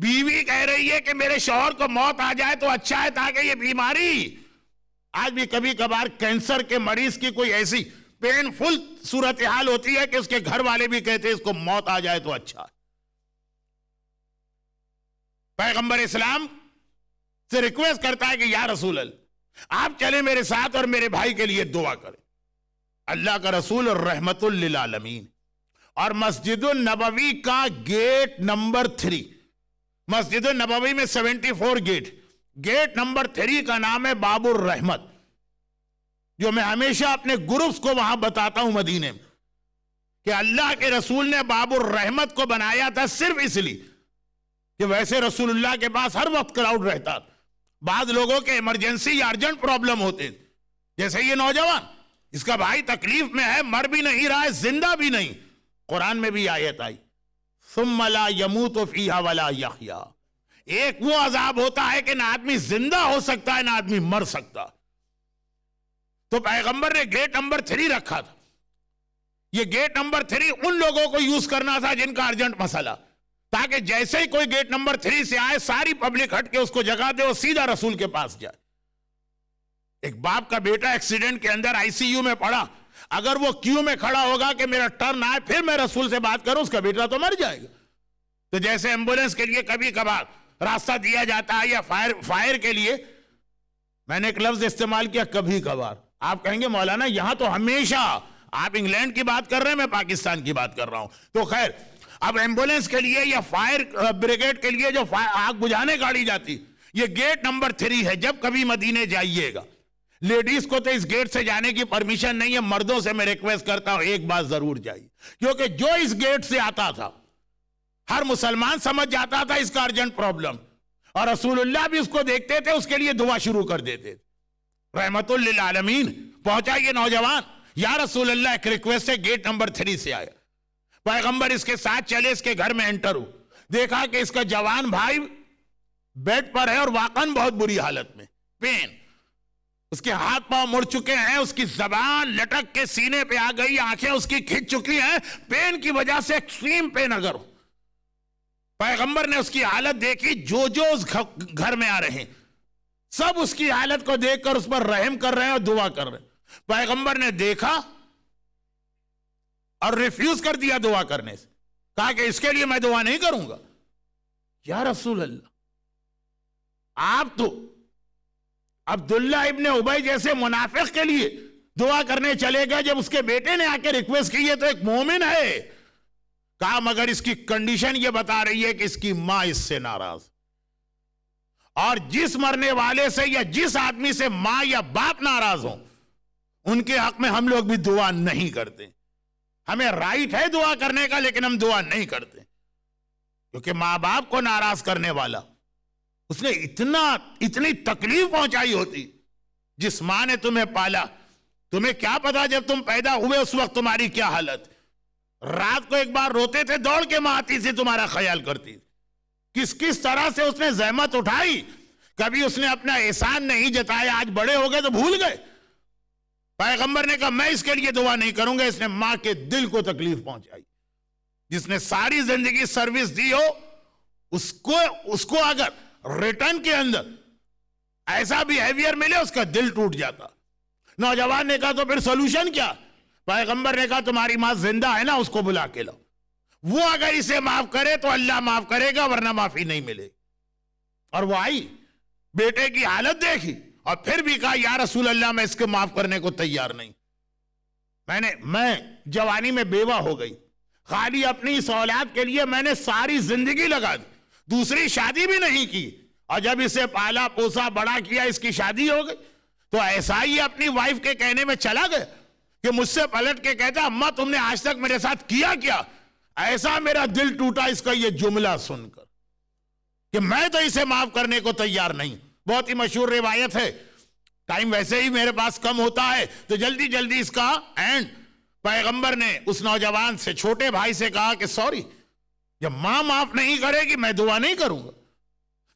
बीवी कह रही है कि मेरे शोहर को मौत आ जाए तो अच्छा है ताकि ये बीमारी आज भी कभी कभार कैंसर के मरीज की कोई ऐसी पेनफुल सूरत हाल होती है कि उसके घर वाले भी कहते हैं इसको मौत आ जाए तो अच्छा है पैगंबर इस्लाम से रिक्वेस्ट करता है कि या रसूल आप चले मेरे साथ और मेरे भाई के लिए दुआ करें अल्लाह का रसूल और रहमतुल्लिलामीन और मस्जिद नबवी का गेट नंबर थ्री मस्जिद नबवी में seventy four gate gate number three का नाम है बाबुर रहमत जो मैं हमेशा अपने ग्रुप्स को वहां बताता हूं मदीने में कि अल्लाह के रसूल ने बाबुर रहमत को बनाया था सिर्फ इसलिए कि वैसे रसूलुल्लाह के पास हर वक्त क्राउड रहता बाद लोगों के इमरजेंसी या अर्जेंट प्रॉब्लम होते जैसे ये नौजवान इसका भाई तकलीफ में है मर भी नहीं रहा है जिंदा भी नहीं कुरान में भी आयत आई सुमला यमू तो फीहा वाला यखिया एक वो अजाब होता है कि ना आदमी जिंदा हो सकता है ना आदमी मर सकता तो पैगंबर ने गेट नंबर थ्री रखा था ये गेट नंबर थ्री उन लोगों को यूज करना था जिनका अर्जेंट मसाला ताकि जैसे ही कोई गेट नंबर थ्री से आए सारी पब्लिक हट के उसको जगा दे और सीधा रसूल के पास जाए एक बाप का बेटा एक्सीडेंट के अंदर आईसीयू में पड़ा अगर वो क्यू में खड़ा होगा कि मेरा टर्न आए फिर मैं रसूल से बात करूं उसका बेटा तो मर जाएगा तो जैसे एम्बुलेंस के लिए कभी कभार रास्ता दिया जाता है या फायर फायर के लिए मैंने एक लफ्ज इस्तेमाल किया कभी कभार आप कहेंगे मौलाना यहां तो हमेशा आप इंग्लैंड की बात कर रहे हैं मैं पाकिस्तान की बात कर रहा हूं तो खैर अब एम्बुलेंस के लिए या फायर ब्रिगेड के लिए जो आग बुझाने गाड़ी जाती ये गेट नंबर थ्री है जब कभी मदीने जाइएगा लेडीज को तो इस गेट से जाने की परमिशन नहीं है मर्दों से मैं रिक्वेस्ट करता हूं एक बार जरूर जाइए क्योंकि जो इस गेट से आता था हर मुसलमान समझ जाता था इसका अर्जेंट प्रॉब्लम और रसूलुल्लाह भी उसको देखते थे उसके लिए दुआ शुरू कर देते थे रहमतुल्लिल आलमीन पहुंचा ये नौजवान या रसूलुल्लाह एक रिक्वेस्ट है गेट नंबर थ्री से आया पैगंबर इसके साथ चले इसके घर में एंटर हो देखा कि इसका जवान भाई बेड पर है और वाकन बहुत बुरी हालत में पेन उसके हाथ पांव मुड़ चुके हैं उसकी जबान लटक के सीने पे आ गई आंखें उसकी खिंच चुकी हैं पेन की वजह से एक्सट्रीम पेन अगर हो पैगंबर ने उसकी हालत देखी जो जो उस घर में आ रहे हैं सब उसकी हालत को देखकर उस पर रहम कर रहे हैं और दुआ कर रहे हैं पैगंबर ने देखा और रिफ्यूज कर दिया दुआ करने से कहा कि इसके लिए मैं दुआ नहीं करूंगा या रसूल अल्लाह आप तो अब्दुल्ला इब्ने उबई जैसे मुनाफिक के लिए दुआ करने चले गए जब उसके बेटे ने आके रिक्वेस्ट की है तो एक मोमिन है कहा मगर इसकी कंडीशन ये बता रही है कि इसकी मां इससे नाराज और जिस मरने वाले से या जिस आदमी से मां या बाप नाराज हो उनके हक में हम लोग भी दुआ नहीं करते हमें राइट है दुआ करने का लेकिन हम दुआ नहीं करते क्योंकि मां बाप को नाराज करने वाला उसने इतना इतनी तकलीफ पहुंचाई होती जिस मां ने तुम्हें पाला तुम्हें क्या पता जब तुम पैदा हुए उस वक्त तुम्हारी क्या हालत रात को एक बार रोते थे दौड़ के माँ आती थी तुम्हारा ख्याल करती किस किस तरह से उसने जहमत उठाई कभी उसने अपना एहसान नहीं जताया आज बड़े हो गए तो भूल गए पैगंबर ने कहा मैं इसके लिए दुआ नहीं करूंगा इसने मां के दिल को तकलीफ पहुंचाई जिसने सारी जिंदगी सर्विस दी हो उसको उसको अगर रिटर्न के अंदर ऐसा बिहेवियर मिले उसका दिल टूट जाता नौजवान ने कहा तो फिर सोल्यूशन क्या पैगंबर ने कहा तुम्हारी मां जिंदा है ना उसको बुला के लाओ वो अगर इसे माफ करे तो अल्लाह माफ करेगा वरना माफी नहीं मिलेगी और वो आई बेटे की हालत देखी और फिर भी कहा या रसूल अल्लाह मैं इसके माफ करने को तैयार नहीं मैंने मैं जवानी में बेवा हो गई खाली अपनी सौलाद के लिए मैंने सारी जिंदगी लगा दी दूसरी शादी भी नहीं की और जब इसे पाला पोसा बड़ा किया इसकी शादी हो गई तो ऐसा ही अपनी वाइफ के कहने में चला गया कि मुझसे पलट के कहता अम्मा तुमने आज तक मेरे साथ किया क्या ऐसा मेरा दिल टूटा इसका यह जुमला सुनकर कि मैं तो इसे माफ करने को तैयार नहीं बहुत ही मशहूर रिवायत है टाइम वैसे ही मेरे पास कम होता है तो जल्दी जल्दी इसका एंड पैगंबर ने उस नौजवान से छोटे भाई से कहा कि सॉरी जब मां माफ नहीं करेगी मैं दुआ नहीं करूंगा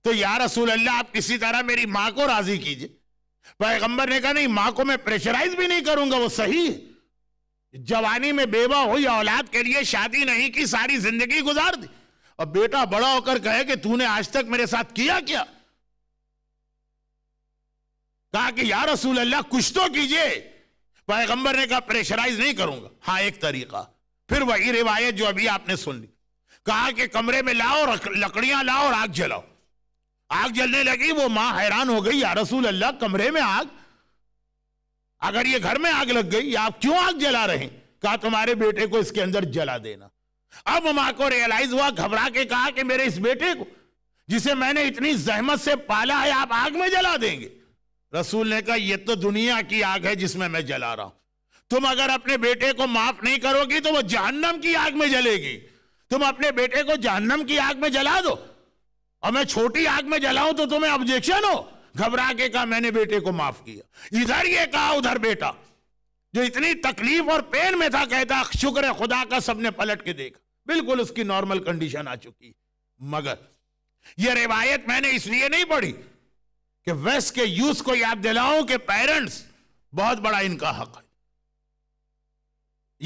तो या रसूल अल्लाह आप किसी तरह मेरी मां को राजी कीजिए पैगंबर ने कहा नहीं मां को मैं प्रेशराइज भी नहीं करूंगा वो सही है जवानी में बेवा हुई औलाद के लिए शादी नहीं की सारी जिंदगी गुजार दी और बेटा बड़ा होकर कहे कि तूने आज तक मेरे साथ किया क्या कहा कि या रसूल अल्लाह कुछ तो कीजिए पैगंबर ने कहा प्रेशराइज नहीं करूंगा हाँ एक तरीका फिर वही रिवायत जो अभी आपने सुन ली कहा कि कमरे में लाओ लकड़ियां लाओ और आग जलाओ आग जलने लगी वो मां हैरान हो गई या रसूल अल्लाह कमरे में आग अगर ये घर में आग लग गई आप क्यों आग जला रहे हैं कहा तुम्हारे बेटे को इसके अंदर जला देना अब मां को रियलाइज हुआ घबरा के कहा कि मेरे इस बेटे को जिसे मैंने इतनी जहमत से पाला है आप आग में जला देंगे रसूल ने कहा यह तो दुनिया की आग है जिसमें मैं जला रहा हूं तुम अगर अपने बेटे को माफ नहीं करोगी तो वो जहन्नम की आग में जलेगी तुम अपने बेटे को जहन्नम की आग में जला दो और मैं छोटी आग में जलाऊं तो तुम्हें ऑब्जेक्शन हो घबरा के कहा मैंने बेटे को माफ किया इधर ये कहा उधर बेटा जो इतनी तकलीफ और पेन में था कहता शुक्र है खुदा का सबने पलट के देखा बिल्कुल उसकी नॉर्मल कंडीशन आ चुकी मगर यह रिवायत मैंने इसलिए नहीं पढ़ी कि वेस्ट के यूथ को याद दिलाऊं कि पेरेंट्स बहुत बड़ा इनका हक है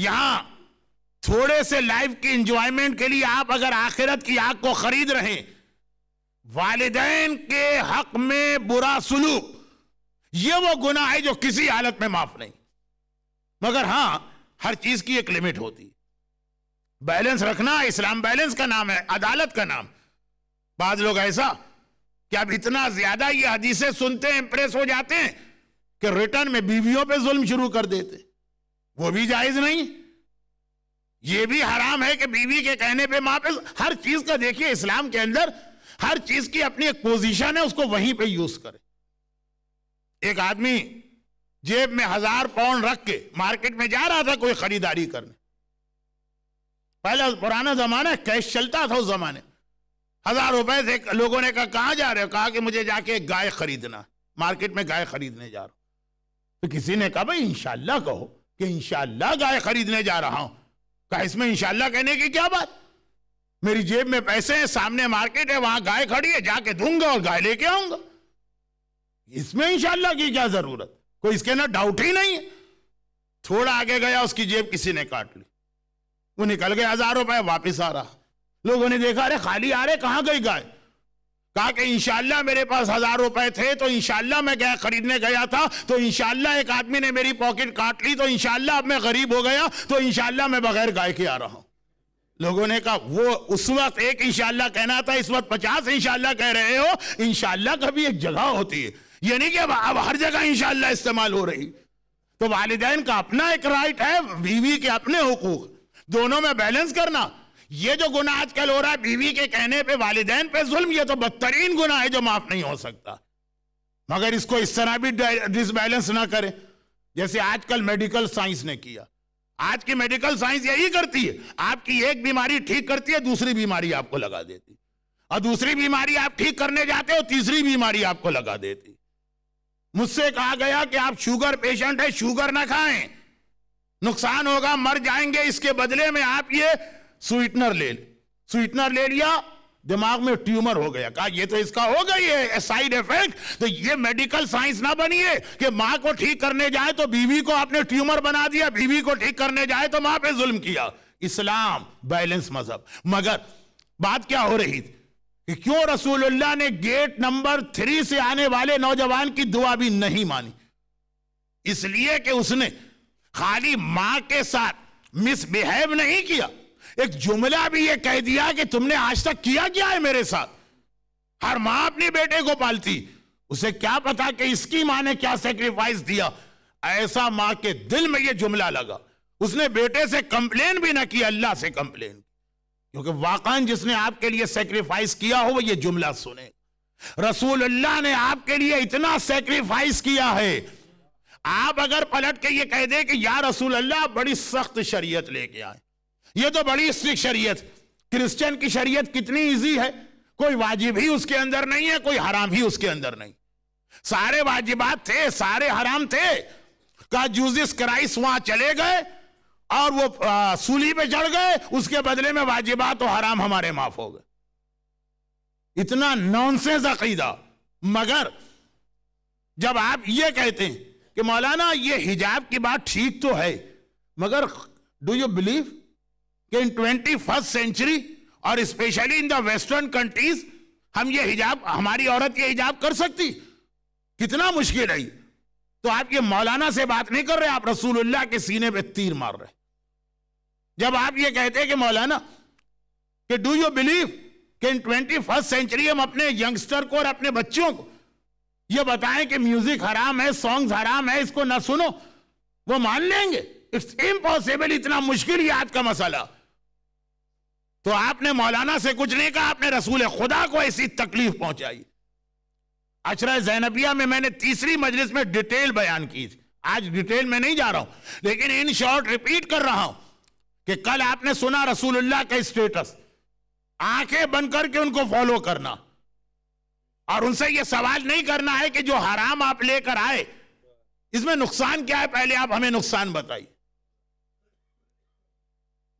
यहां थोड़े से लाइफ की एंजॉयमेंट के लिए आप अगर आखिरत की आग को खरीद रहे वालदेन के हक में बुरा सुलूक यह वो गुना है जो किसी हालत में माफ नहीं मगर हां हर चीज की एक लिमिट होती बैलेंस रखना इस्लाम बैलेंस का नाम है अदालत का नाम बाद लोग ऐसा कि अब इतना ज्यादा ये हदीसें सुनते हैं इंप्रेस हो जाते हैं कि रिटर्न में बीवियों पे जुल्म शुरू कर देते वो भी जायज नहीं ये भी हराम है कि बीवी के कहने पे माँ पे हर चीज का देखिए इस्लाम के अंदर हर चीज की अपनी एक पोजिशन है उसको वहीं पे यूज करे एक आदमी जेब में हजार पाउंड रख के मार्केट में जा रहा था कोई खरीदारी करने पहला पुराना जमाना कैश चलता था उस जमाने हजार रुपए से लोगों ने कहा कहां जा रहे हो कहा कि मुझे जाके गाय खरीदना मार्केट में गाय खरीदने जा रहा हूं तो किसी ने कहा भाई इंशाला कहो कि इंशाला गाय खरीदने जा रहा हूं कहा इसमें इंशाला कहने की क्या बात मेरी जेब में पैसे हैं सामने मार्केट है वहां गाय खड़ी है जाके दूंगा और गाय लेके आऊंगा इसमें इंशाला की क्या जरूरत कोई इसके ना डाउट ही नहीं है थोड़ा आगे गया उसकी जेब किसी ने काट ली वो निकल गया हजार रुपए वापिस आ रहा लोगों ने देखा अरे खाली आ रहे कहाँ गई गाय कहा कि इंशाला मेरे पास हजार रुपए थे तो इंशाला मैं गया खरीदने गया था तो इंशाला एक आदमी ने मेरी पॉकेट काट ली तो इंशाला अब मैं गरीब हो गया तो इंशाला मैं बगैर गाय के आ रहा हूं लोगों ने कहा वो उस वक्त एक इंशाला कहना था इस वक्त पचास इंशाला कह रहे हो इंशाला का भी एक जगह होती है ये नहीं कि अब अब हर जगह इंशाला इस्तेमाल हो रही तो वालदेन का अपना एक राइट है बीवी के अपने हुकूक दोनों में बैलेंस करना ये जो गुना आजकल हो रहा है बीवी के कहने पे वालिदैन पे जुल्म ये तो बदतरीन गुना है जो माफ नहीं हो सकता मगर इसको इस तरह भी डिसबैलेंस ना करें जैसे आजकल मेडिकल साइंस ने किया आज की मेडिकल साइंस यही करती है आपकी एक बीमारी ठीक करती है दूसरी बीमारी आपको लगा देती और दूसरी बीमारी आप ठीक करने जाते हो तीसरी बीमारी आपको लगा देती मुझसे कहा गया कि आप शुगर पेशेंट है शुगर ना खाएं नुकसान होगा मर जाएंगे इसके बदले में आप ये स्वीटनर ले स्वीटनर ले लिया दिमाग में ट्यूमर हो गया कहा ये तो इसका हो गई है साइड इफेक्ट तो ये मेडिकल साइंस ना बनिए कि मां को ठीक करने जाए तो बीवी को आपने ट्यूमर बना दिया बीवी को ठीक करने जाए तो मां पे जुल्म किया इस्लाम बैलेंस मजहब मगर बात क्या हो रही थी कि क्यों रसूलुल्लाह ने गेट नंबर थ्री से आने वाले नौजवान की दुआ भी नहीं मानी इसलिए कि उसने खाली मां के साथ मिसबिहेव नहीं किया एक जुमला भी ये कह दिया कि तुमने आज तक किया क्या है मेरे साथ हर मां अपने बेटे को पालती उसे क्या पता कि इसकी मां ने क्या सेक्रीफाइस दिया ऐसा मां के दिल में यह जुमला लगा उसने बेटे से कंप्लेन भी ना किया अल्लाह से कंप्लेन क्योंकि वाकान जिसने आपके लिए सेक्रीफाइस किया हो वो ये जुमला सुने रसूल अल्लाह ने आपके लिए इतना सेक्रीफाइस किया है आप अगर पलट के ये कह दे कि या रसूल अल्लाह बड़ी सख्त शरीयत लेके आए ये तो बड़ी स्ट्रिक शरीयत क्रिश्चियन की शरीयत कितनी इजी है कोई वाजिब ही उसके अंदर नहीं है कोई हराम ही उसके अंदर नहीं सारे वाजिबात थे सारे हराम थे का जूजिस क्राइस्ट वहां चले गए और वो सूली पे चढ़ गए उसके बदले में वाजिबात और हराम हमारे माफ हो गए इतना नॉनसेंस अकीदा मगर जब आप ये कहते हैं कि मौलाना ये हिजाब की बात ठीक तो है मगर डू यू बिलीव कि इन ट्वेंटी फर्स्ट सेंचुरी और specially in the western countries हम ये हिजाब हमारी औरत ये हिजाब कर सकती कितना मुश्किल है तो आप ये मौलाना से बात नहीं कर रहे आप रसूलुल्लाह के सीने पे तीर मार रहे जब आप ये कहते हैं कि मौलाना कि डू यू बिलीव कि इन ट्वेंटी फर्स्ट सेंचुरी हम अपने यंगस्टर को और अपने बच्चों को ये बताएं कि म्यूजिक हराम है सॉन्ग्स हराम है इसको ना सुनो वो मान लेंगे इट्स इम्पॉसिबल इतना मुश्किल याद का मसाला तो आपने मौलाना से कुछ नहीं कहा आपने रसूल खुदा को ऐसी तकलीफ पहुंचाई अचरा जैनबिया में मैंने तीसरी मजलिस में डिटेल बयान की थी आज डिटेल में नहीं जा रहा हूं लेकिन इन शॉर्ट रिपीट कर रहा हूं कि कल आपने सुना रसूलुल्लाह का स्टेटस आंखें बंद करके उनको फॉलो करना और उनसे यह सवाल नहीं करना है कि जो हराम आप लेकर आए इसमें नुकसान क्या है पहले आप हमें नुकसान बताइए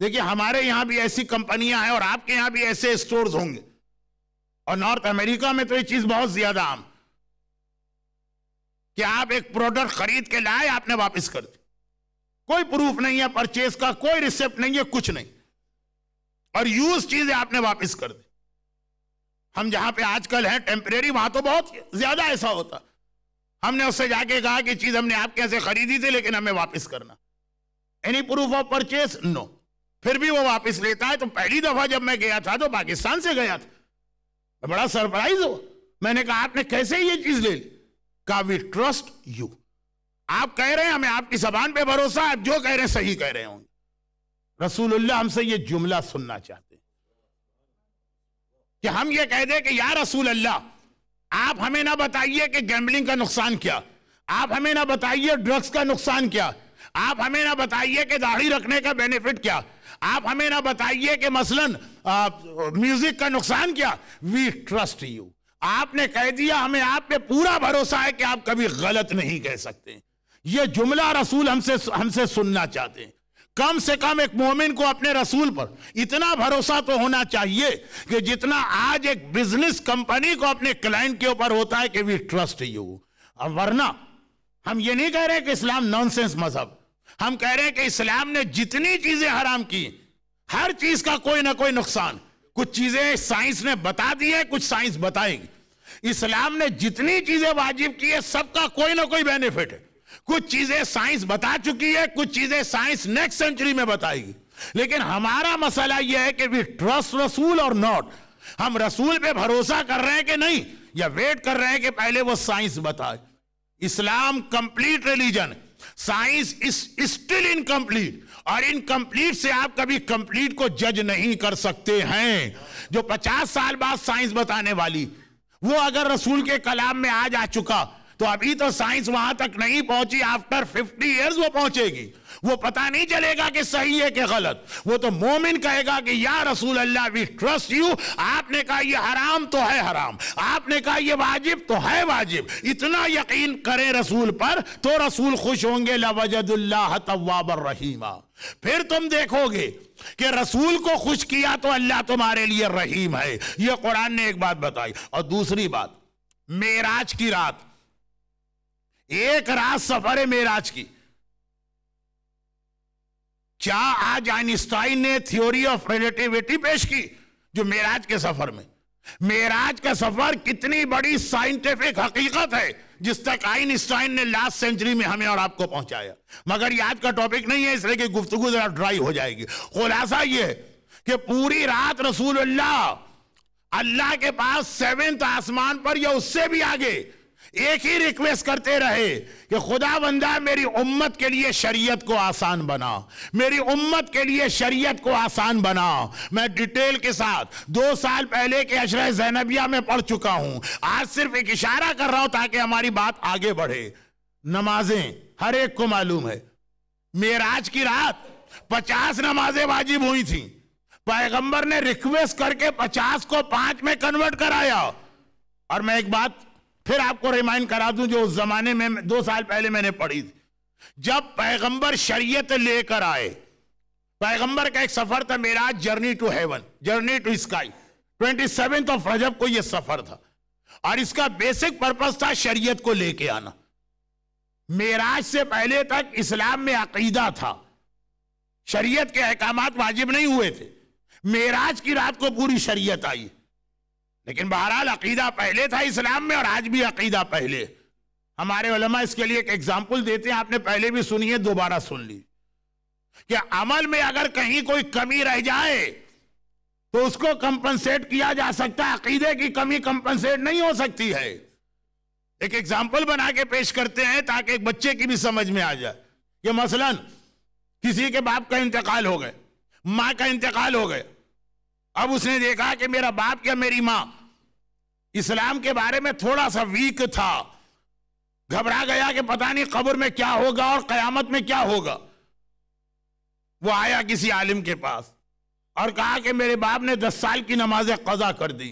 देखिए हमारे यहां भी ऐसी कंपनियां हैं और आपके यहां भी ऐसे स्टोर्स होंगे और नॉर्थ अमेरिका में तो ये चीज बहुत ज्यादा आम कि आप एक प्रोडक्ट खरीद के लाए आपने वापस कर दी कोई प्रूफ नहीं है परचेज का कोई रिसिप्ट नहीं है कुछ नहीं और यूज चीजें आपने वापस कर दी हम जहां पे आजकल है टेम्परेरी वहां तो बहुत ज्यादा ऐसा होता हमने उससे जाके कहा कि चीज हमने आपके यहां से खरीदी थी लेकिन हमें वापस करना any proof of purchase no फिर भी वो वापस लेता है तो पहली दफा जब मैं गया था तो पाकिस्तान से गया था बड़ा सरप्राइज हो मैंने कहा आपने कैसे ये चीज ले ली का वी ट्रस्ट यू आप कह रहे हैं हमें आपकी जबान पे भरोसा आप जो कह रहे हैं सही कह रहे होंगे रसूलुल्लाह हमसे ये जुमला सुनना चाहते हैं कि हम ये कह दें कि या रसूल अल्लाह आप हमें ना बताइए कि गैम्बलिंग का नुकसान क्या आप हमें ना बताइए ड्रग्स का नुकसान क्या आप हमें ना बताइए कि दाढ़ी रखने का बेनिफिट क्या आप हमें ना बताइए कि मसलन म्यूजिक का नुकसान क्या वी ट्रस्ट यू आपने कह दिया हमें आप पे पूरा भरोसा है कि आप कभी गलत नहीं कह सकते ये जुमला रसूल हमसे हमसे सुनना चाहते हैं कम से कम एक मोमिन को अपने रसूल पर इतना भरोसा तो होना चाहिए कि जितना आज एक बिजनेस कंपनी को अपने क्लाइंट के ऊपर होता है कि वी ट्रस्ट यू वरना हम ये नहीं कह रहे कि इस्लाम नॉनसेंस मजहब हम कह रहे हैं कि इस्लाम ने जितनी चीजें हराम की हर चीज का कोई ना कोई नुकसान कुछ चीजें साइंस ने बता दी है कुछ साइंस बताएगी इस्लाम ने जितनी चीजें वाजिब की है सबका कोई ना कोई बेनिफिट है कुछ चीजें साइंस बता चुकी है कुछ चीजें साइंस नेक्स्ट सेंचुरी में बताएगी लेकिन हमारा मसला यह है कि वी ट्रस्ट रसूल और नॉट हम रसूल पे भरोसा कर रहे हैं कि नहीं या वेट कर रहे हैं कि पहले वो साइंस बताए इस्लाम complete religion science is still incomplete और इनकम्प्लीट से आप कभी कंप्लीट को जज नहीं कर सकते हैं जो 50 साल बाद साइंस बताने वाली वो अगर रसूल के कलाम में आज आ चुका तो अभी तो साइंस वहां तक नहीं पहुंची आफ्टर 50 इयर्स वो पहुंचेगी वो पता नहीं चलेगा कि सही है कि गलत वो तो मोमिन कहेगा कि या रसूल अल्लाह वी ट्रस्ट यू आपने कहा ये हराम तो है हराम आपने कहा ये वाजिब तो है वाजिब इतना यकीन करें रसूल पर तो रसूल खुश होंगे लवजदुल्लाह तवाबर रहीमा फिर तुम देखोगे कि रसूल को खुश किया तो अल्लाह तुम्हारे लिए रहीम है यह कुरान ने एक बात बताई और दूसरी बात मेराज की रात एक रात सफर है मेराज की क्या आज आइंस्टाइन ने थ्योरी ऑफ रिलेटिविटी पेश की जो मेराज के सफर में मेराज का सफर कितनी बड़ी साइंटिफिक हकीकत है जिस तक आइंस्टाइन ने लास्ट सेंचुरी में हमें और आपको पहुंचाया मगर याद का टॉपिक नहीं है इसलिए कि गुफ्तगु जरा ड्राई हो जाएगी खुलासा यह कि पूरी रात रसूल अल्लाह अल्लाह के पास सेवेंथ आसमान पर या उससे भी आगे एक ही रिक्वेस्ट करते रहे कि खुदा बंदा मेरी उम्मत के लिए शरीयत को आसान बना मेरी उम्मत के लिए शरीयत को आसान बना मैं डिटेल के साथ दो साल पहले के अशर जैनबिया में पढ़ चुका हूं आज सिर्फ एक इशारा कर रहा हूं ताकि हमारी बात आगे बढ़े नमाजें हर एक को मालूम है मेराज की रात पचास नमाजें वाजिब हुई थी पैगंबर ने रिक्वेस्ट करके पचास को पांच में कन्वर्ट कराया और मैं एक बात फिर आपको रिमाइंड करा दूं जो उस जमाने में दो साल पहले मैंने पढ़ी थी जब पैगंबर शरीयत लेकर आए पैगंबर का एक सफर था मेरा journey to heaven journey to sky twenty seven of रजब को यह सफर था और इसका बेसिक पर्पज था शरीयत को लेके आना मेराज से पहले तक इस्लाम में अकीदा था शरीयत के अहकाम वाजिब नहीं हुए थे मेराज की रात को पूरी शरीयत आई लेकिन बहरहाल अकीदा पहले था इस्लाम में और आज भी अकीदा पहले हमारे उलमा इसके लिए एक एग्जाम्पल देते हैं आपने पहले भी सुनी है दोबारा सुन ली कि अमल में अगर कहीं कोई कमी रह जाए तो उसको कंपनसेट किया जा सकता है अकीदे की कमी कंपनसेट नहीं हो सकती है एक एग्जाम्पल बना के पेश करते हैं ताकि एक बच्चे की भी समझ में आ जाए ये मसलन किसी के बाप का इंतकाल हो गए माँ का इंतकाल हो गया अब उसने देखा कि मेरा बाप या मेरी मां इस्लाम के बारे में थोड़ा सा वीक था घबरा गया कि पता नहीं कब्र में क्या होगा और कयामत में क्या होगा वो आया किसी आलिम के पास और कहा कि मेरे बाप ने दस साल की नमाजें कजा कर दी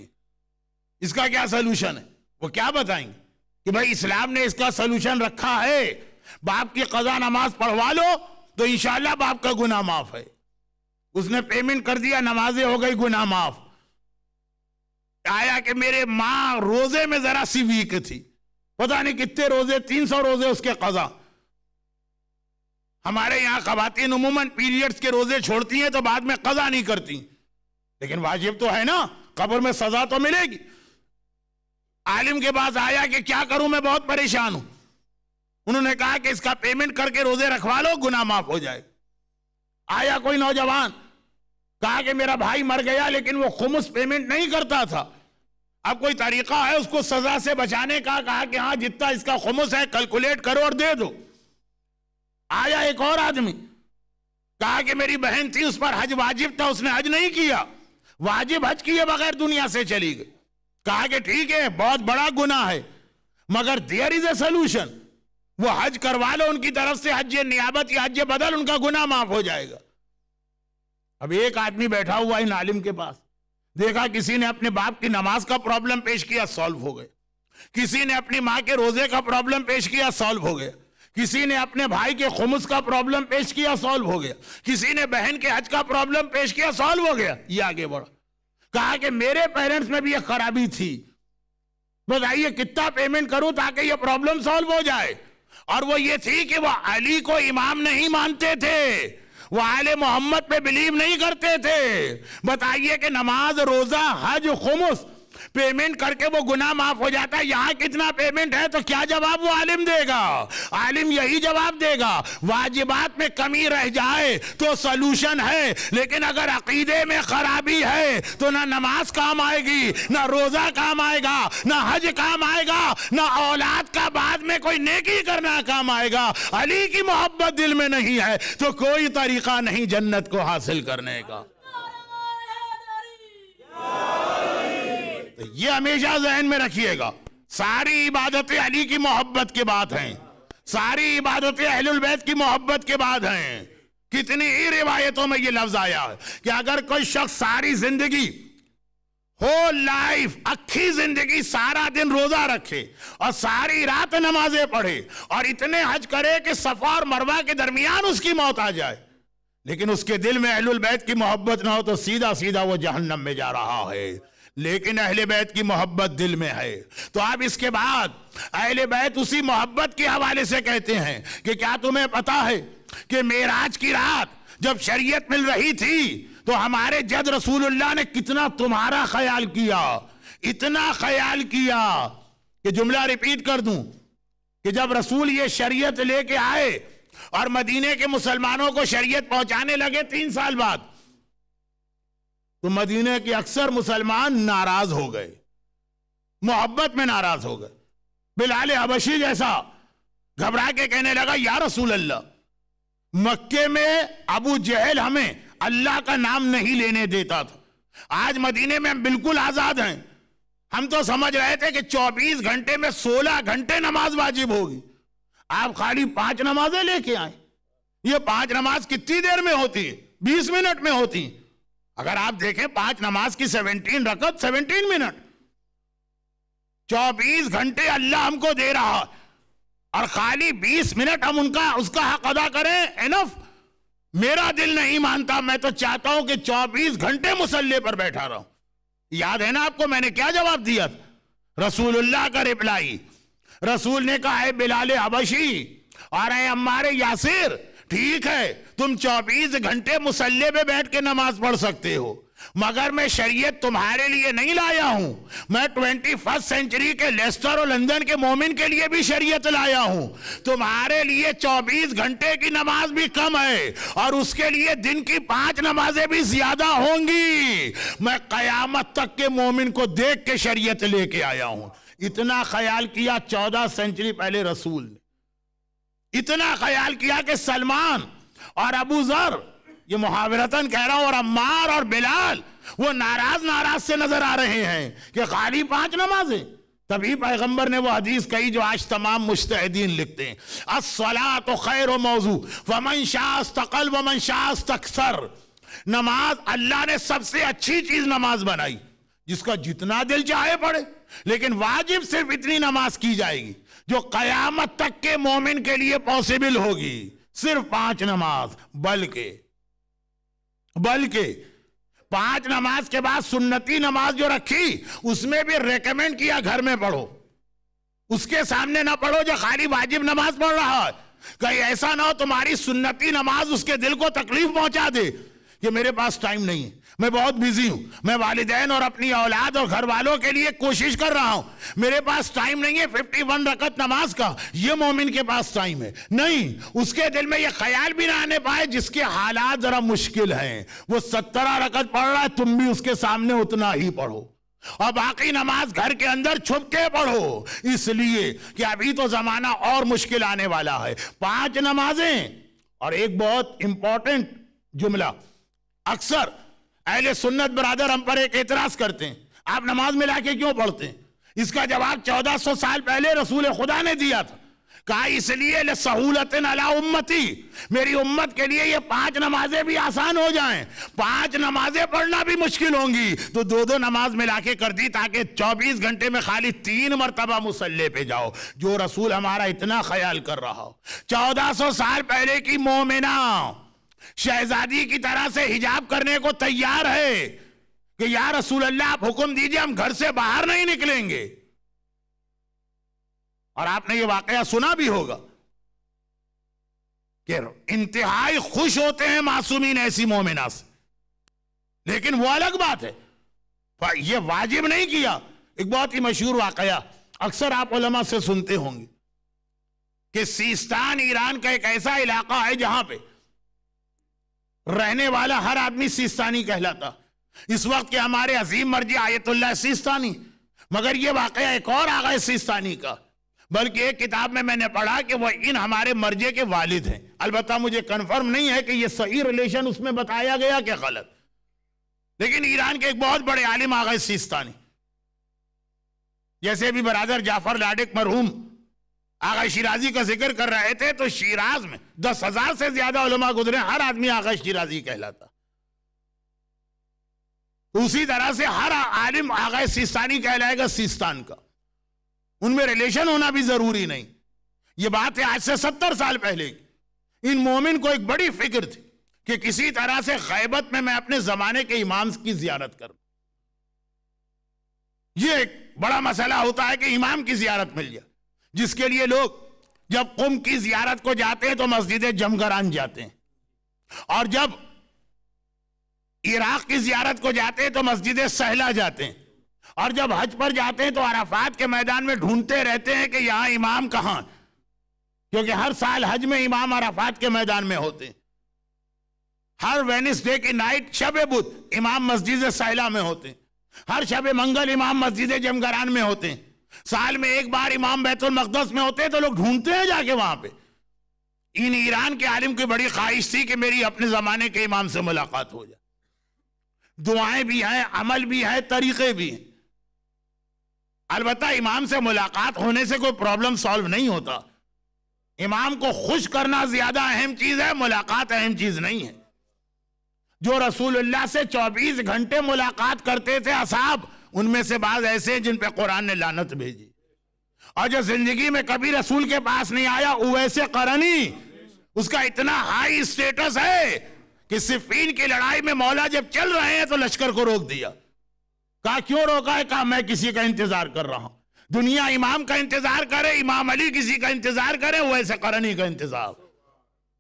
इसका क्या सलूशन है वो क्या बताएंगे कि भाई इस्लाम ने इसका सलूशन रखा है बाप की कजा नमाज पढ़वा लो तो इंशाल्लाह बाप का गुना माफ है उसने पेमेंट कर दिया नमाजें हो गई गुना माफ आया कि मेरे माँ रोजे में जरा सी वीक थी पता नहीं कितने रोजे तीन सौ रोजे उसके कजा हमारे यहाँ खातन उमूमन पीरियड्स के रोजे छोड़ती हैं तो बाद में कजा नहीं करती लेकिन वाजिब तो है ना कब्र में सजा तो मिलेगी आलिम के पास आया कि क्या करूं मैं बहुत परेशान हूं उन्होंने कहा कि इसका पेमेंट करके रोजे रखवा लो गुना माफ हो जाए आया कोई नौजवान कहा कि मेरा भाई मर गया लेकिन वो खुमस पेमेंट नहीं करता था अब कोई तरीका है उसको सजा से बचाने का कहा कि हाँ जितना इसका खुमस है कैलकुलेट करो और दे दो आया एक और आदमी कहा कि मेरी बहन थी उस पर हज वाजिब था उसने हज नहीं किया वाजिब हज किए बगैर दुनिया से चली गई कहा कि ठीक है बहुत बड़ा गुना है मगर देयर इज ए सोल्यूशन वो हज करवा लो उनकी तरफ से हज नियाबत या हज बदल उनका गुना माफ हो जाएगा अब एक आदमी बैठा हुआ इन आलिम के पास देखा किसी ने अपने बाप की नमाज का प्रॉब्लम पेश किया सॉल्व हो गए किसी ने अपनी माँ के रोजे का प्रॉब्लम पेश किया सॉल्व हो गया किसी ने अपने भाई के खुमस का प्रॉब्लम पेश किया सॉल्व हो गया किसी ने बहन के हज का प्रॉब्लम पेश किया सॉल्व हो गया ये आगे बढ़ा कहा कि मेरे पेरेंट्स में भी यह खराबी थी बताइए कितना पेमेंट करूं ताकि यह प्रॉब्लम सॉल्व हो जाए और वो ये थी कि वो अली को इमाम नहीं मानते थे वो आले मोहम्मद पे बिलीव नहीं करते थे बताइए कि नमाज रोज़ा हज खुमुस पेमेंट करके वो गुना माफ हो जाता है यहाँ कितना पेमेंट है तो क्या जवाब वो आलिम देगा आलिम यही जवाब देगा वाजिबात में कमी रह जाए तो सलूशन है लेकिन अगर अकीदे में खराबी है तो ना नमाज काम आएगी ना रोज़ा काम आएगा ना हज काम आएगा ना औलाद का बाद में कोई नेकी करना काम आएगा अली की मोहब्बत दिल में नहीं है तो कोई तरीका नहीं जन्नत को हासिल करने का ये हमेशा जहन में रखिएगा सारी इबादतें अली की मोहब्बत के बाद हैं सारी इबादतें अहलबैत की मोहब्बत के बाद हैं कितनी ही रिवायतों में ये लफ्ज आया है कि अगर कोई शख्स सारी जिंदगी हो लाइफ अखी जिंदगी सारा दिन रोजा रखे और सारी रात नमाजें पढ़े और इतने हज करे कि सफा और मरवा के दरमियान उसकी मौत आ जाए लेकिन उसके दिल में अहलुल बैत की मोहब्बत ना हो तो सीधा सीधा वो जहन्नम में जा रहा है लेकिन अहले बैत की मोहब्बत दिल में है तो आप इसके बाद अहले बैत उसी मोहब्बत के हवाले से कहते हैं कि क्या तुम्हें पता है कि मेराज की रात जब शरीयत मिल रही थी तो हमारे जद रसूलुल्लाह ने कितना तुम्हारा ख्याल किया इतना ख्याल किया कि जुमला रिपीट कर दूं कि जब रसूल ये शरीयत लेके आए और मदीने के मुसलमानों को शरीयत पहुंचाने लगे तीन साल बाद तो मदीने के अक्सर मुसलमान नाराज हो गए मोहब्बत में नाराज हो गए बिलाल हबशी जैसा घबरा के कहने लगा या रसूल अल्लाह मक्के में अबू जहल हमें अल्लाह का नाम नहीं लेने देता था आज मदीने में हम बिल्कुल आजाद हैं हम तो समझ रहे थे कि 24 घंटे में 16 घंटे नमाज वाजिब होगी आप खाली पांच नमाजें लेके आए ये पांच नमाज कितनी देर में होती है बीस मिनट में होती है अगर आप देखें पांच नमाज की सेवनटीन रकत सेवनटीन मिनट चौबीस घंटे अल्लाह हमको दे रहा और खाली बीस मिनट हम उनका उसका हक अदा करें एनफ मेरा दिल नहीं मानता मैं तो चाहता हूं कि चौबीस घंटे मुसल्ले पर बैठा रहा याद है ना आपको मैंने क्या जवाब दिया रसूलुल्लाह का रिप्लाई रसूल ने कहा है बिलाल हबशी और है हमारे यासिर ठीक है तुम 24 घंटे मुसल्ले में बैठ के नमाज पढ़ सकते हो मगर मैं शरीयत तुम्हारे लिए नहीं लाया हूं मैं ट्वेंटी फर्स्ट सेंचुरी के लेस्टर और लंदन के मोमिन के लिए भी शरीयत लाया हूं तुम्हारे लिए 24 घंटे की नमाज भी कम है और उसके लिए दिन की पांच नमाजें भी ज्यादा होंगी मैं कयामत तक के मोमिन को देख के शरीयत लेके आया हूं इतना ख्याल किया चौदह सेंचुरी पहले रसूल ने इतना ख्याल किया कि सलमान और अबू जर ये मुहावरतन कह रहा हूं और अम्मार और बिलाल वो नाराज नाराज से नजर आ रहे हैं कि खाली पांच नमाजें तभी पैगंबर ने वो हदीस कही जो आज तमाम मुस्तदीन लिखते हैं असला तो खैर मौजू वमन शाह तकल वमन शाह तकसर नमाज अल्लाह ने सबसे अच्छी चीज नमाज बनाई जिसका जितना दिल चाहे पड़े लेकिन वाजिब सिर्फ इतनी नमाज की जाएगी जो कयामत तक के मोमिन के लिए पॉसिबल होगी सिर्फ पांच नमाज बल्कि बल्कि पांच नमाज के बाद सुन्नती नमाज जो रखी उसमें भी रेकमेंड किया घर में पढ़ो उसके सामने ना पढ़ो जो खाली वाजिब नमाज पढ़ रहा है कहीं ऐसा ना हो तुम्हारी सुन्नती नमाज उसके दिल को तकलीफ पहुंचा दे कि मेरे पास टाइम नहीं है मैं बहुत बिजी हूं मैं वालदेन और अपनी औलाद और घर वालों के लिए कोशिश कर रहा हूं मेरे पास टाइम नहीं है फिफ्टी वन रकत नमाज का ये मोमिन के पास टाइम है नहीं उसके दिल में ये ख्याल भी ना आने पाए जिसके हालात जरा मुश्किल हैं वो सत्रह रकत पढ़ रहा है तुम भी उसके सामने उतना ही पढ़ो और बाकी नमाज घर के अंदर छुप के पढ़ो इसलिए कि अभी तो जमाना और मुश्किल आने वाला है पांच नमाजें और एक बहुत इंपॉर्टेंट जुमला अक्सर अहले सुन्नत बरदर हम पर एक एतराज करते हैं आप नमाज में लाके क्यों पढ़ते हैं इसका जवाब 1400 साल पहले रसूल खुदा ने दिया था कहा इसलिए सहूलत अला उम्मती मेरी उम्मत के लिए ये पांच नमाजें भी आसान हो जाएं पांच नमाजें पढ़ना भी मुश्किल होंगी तो दो दो नमाज मिला के कर दी ताकि 24 घंटे में खाली तीन मरतबा मुसल्ले पे जाओ जो रसूल हमारा इतना ख्याल कर रहा हो 1400 साल पहले की मोमिना शहजादी की तरह से हिजाब करने को तैयार है कि या रसूल अल्लाह आप हुक्म दीजिए हम घर से बाहर नहीं निकलेंगे और आपने ये वाकया सुना भी होगा कि इंतहाई खुश होते हैं मासूमीन ऐसी मोमिना से लेकिन वो अलग बात है ये वाजिब नहीं किया एक बहुत ही मशहूर वाकया अक्सर आप उलमा से सुनते होंगे कि सीस्तान ईरान का एक ऐसा इलाका है जहां पर रहने वाला हर आदमी सिस्तानी कहलाता इस वक्त के हमारे अजीम मर्जी आयतुल्ला सिस्तानी मगर ये वाक़ एक और आ गए सिस्तानी का बल्कि एक किताब में मैंने पढ़ा कि वह इन हमारे मर्जे के वालिद हैं अलबत् मुझे कन्फर्म नहीं है कि यह सही रिलेशन उसमें बताया गया कि गलत लेकिन ईरान के एक बहुत बड़े आलिम आ गए सिस्तानी जैसे भी बरादर जाफर लाडिक मरहूम आगा शिराजी का जिक्र कर रहे थे तो शिराज में दस हजार से ज्यादा उलमा गुजरे हर आदमी आगा शिराजी कहलाता उसी तरह से हर आलिम आगा सिस्तानी कहलाएगा सिस्तान का उनमें रिलेशन होना भी जरूरी नहीं ये बात है आज से सत्तर साल पहले की इन मोमिन को एक बड़ी फिक्र थी कि किसी तरह से गैबत में मैं अपने जमाने के इमाम की जियारत करूं ये एक बड़ा मसला होता है कि इमाम की जियारत मिल जाए जिसके लिए लोग जब कुंभ की जियारत को जाते हैं तो मस्जिद जमगरान जाते हैं और जब इराक की जियारत को जाते हैं तो मस्जिद सहला जाते हैं और जब हज पर जाते हैं तो अराफात के मैदान में ढूंढते रहते हैं कि यहाँ इमाम कहाँ क्योंकि हर साल हज में इमाम अराफात के मैदान में होते हैं हर वेनिसडे की नाइट शब बुध इमाम मस्जिद सहला में होते हैं हर शब मंगल इमाम मस्जिद जमगरान में होते हैं साल में एक बार इमाम बैतुल मकदस में होते हैं तो लोग ढूंढते हैं जाके वहां पे इन ईरान के आलिम की बड़ी ख्वाहिश थी कि मेरी अपने जमाने के इमाम से मुलाकात हो जाए दुआएं भी हैं अमल भी है तरीके भी हैं अलबत् इमाम से मुलाकात होने से कोई प्रॉब्लम सॉल्व नहीं होता इमाम को खुश करना ज्यादा अहम चीज है मुलाकात अहम चीज नहीं है जो रसूल से 24 घंटे मुलाकात करते थे असाब उनमें से बाज ऐसे हैं जिन पे कुरान ने लानत भेजी और जो जिंदगी में कभी रसूल के पास नहीं आया वैसे करनी उसका इतना हाई स्टेटस है कि सिफीन की लड़ाई में मौला जब चल रहे हैं तो लश्कर को रोक दिया कहा क्यों रोका है कहा मैं किसी का इंतजार कर रहा हूं दुनिया इमाम का इंतजार करे इमाम अली किसी का इंतजार करे वैसे करनी का इंतजार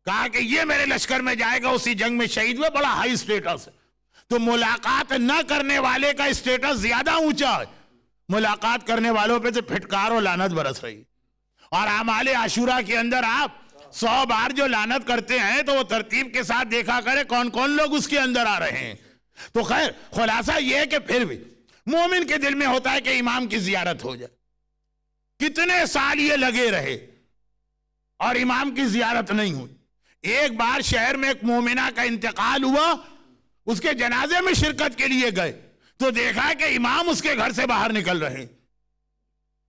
कहा कि ये मेरे लश्कर में जाएगा उसी जंग में शहीद हुआ बड़ा हाई स्टेटस है तो मुलाकात न करने वाले का स्टेटस ज्यादा ऊंचा है मुलाकात करने वालों पे से फिटकार और लानत बरस रही और आमाल आशूरा के अंदर आप सौ बार जो लानत करते हैं तो वो तरतीब के साथ देखा करें कौन कौन लोग उसके अंदर आ रहे हैं तो खैर खुलासा यह है कि फिर भी मोमिन के दिल में होता है कि इमाम की जियारत हो जाए कितने साल ये लगे रहे और इमाम की जियारत नहीं हुई एक बार शहर में एक मोमिना का इंतकाल हुआ उसके जनाजे में शिरकत के लिए गए तो देखा कि इमाम उसके घर से बाहर निकल रहे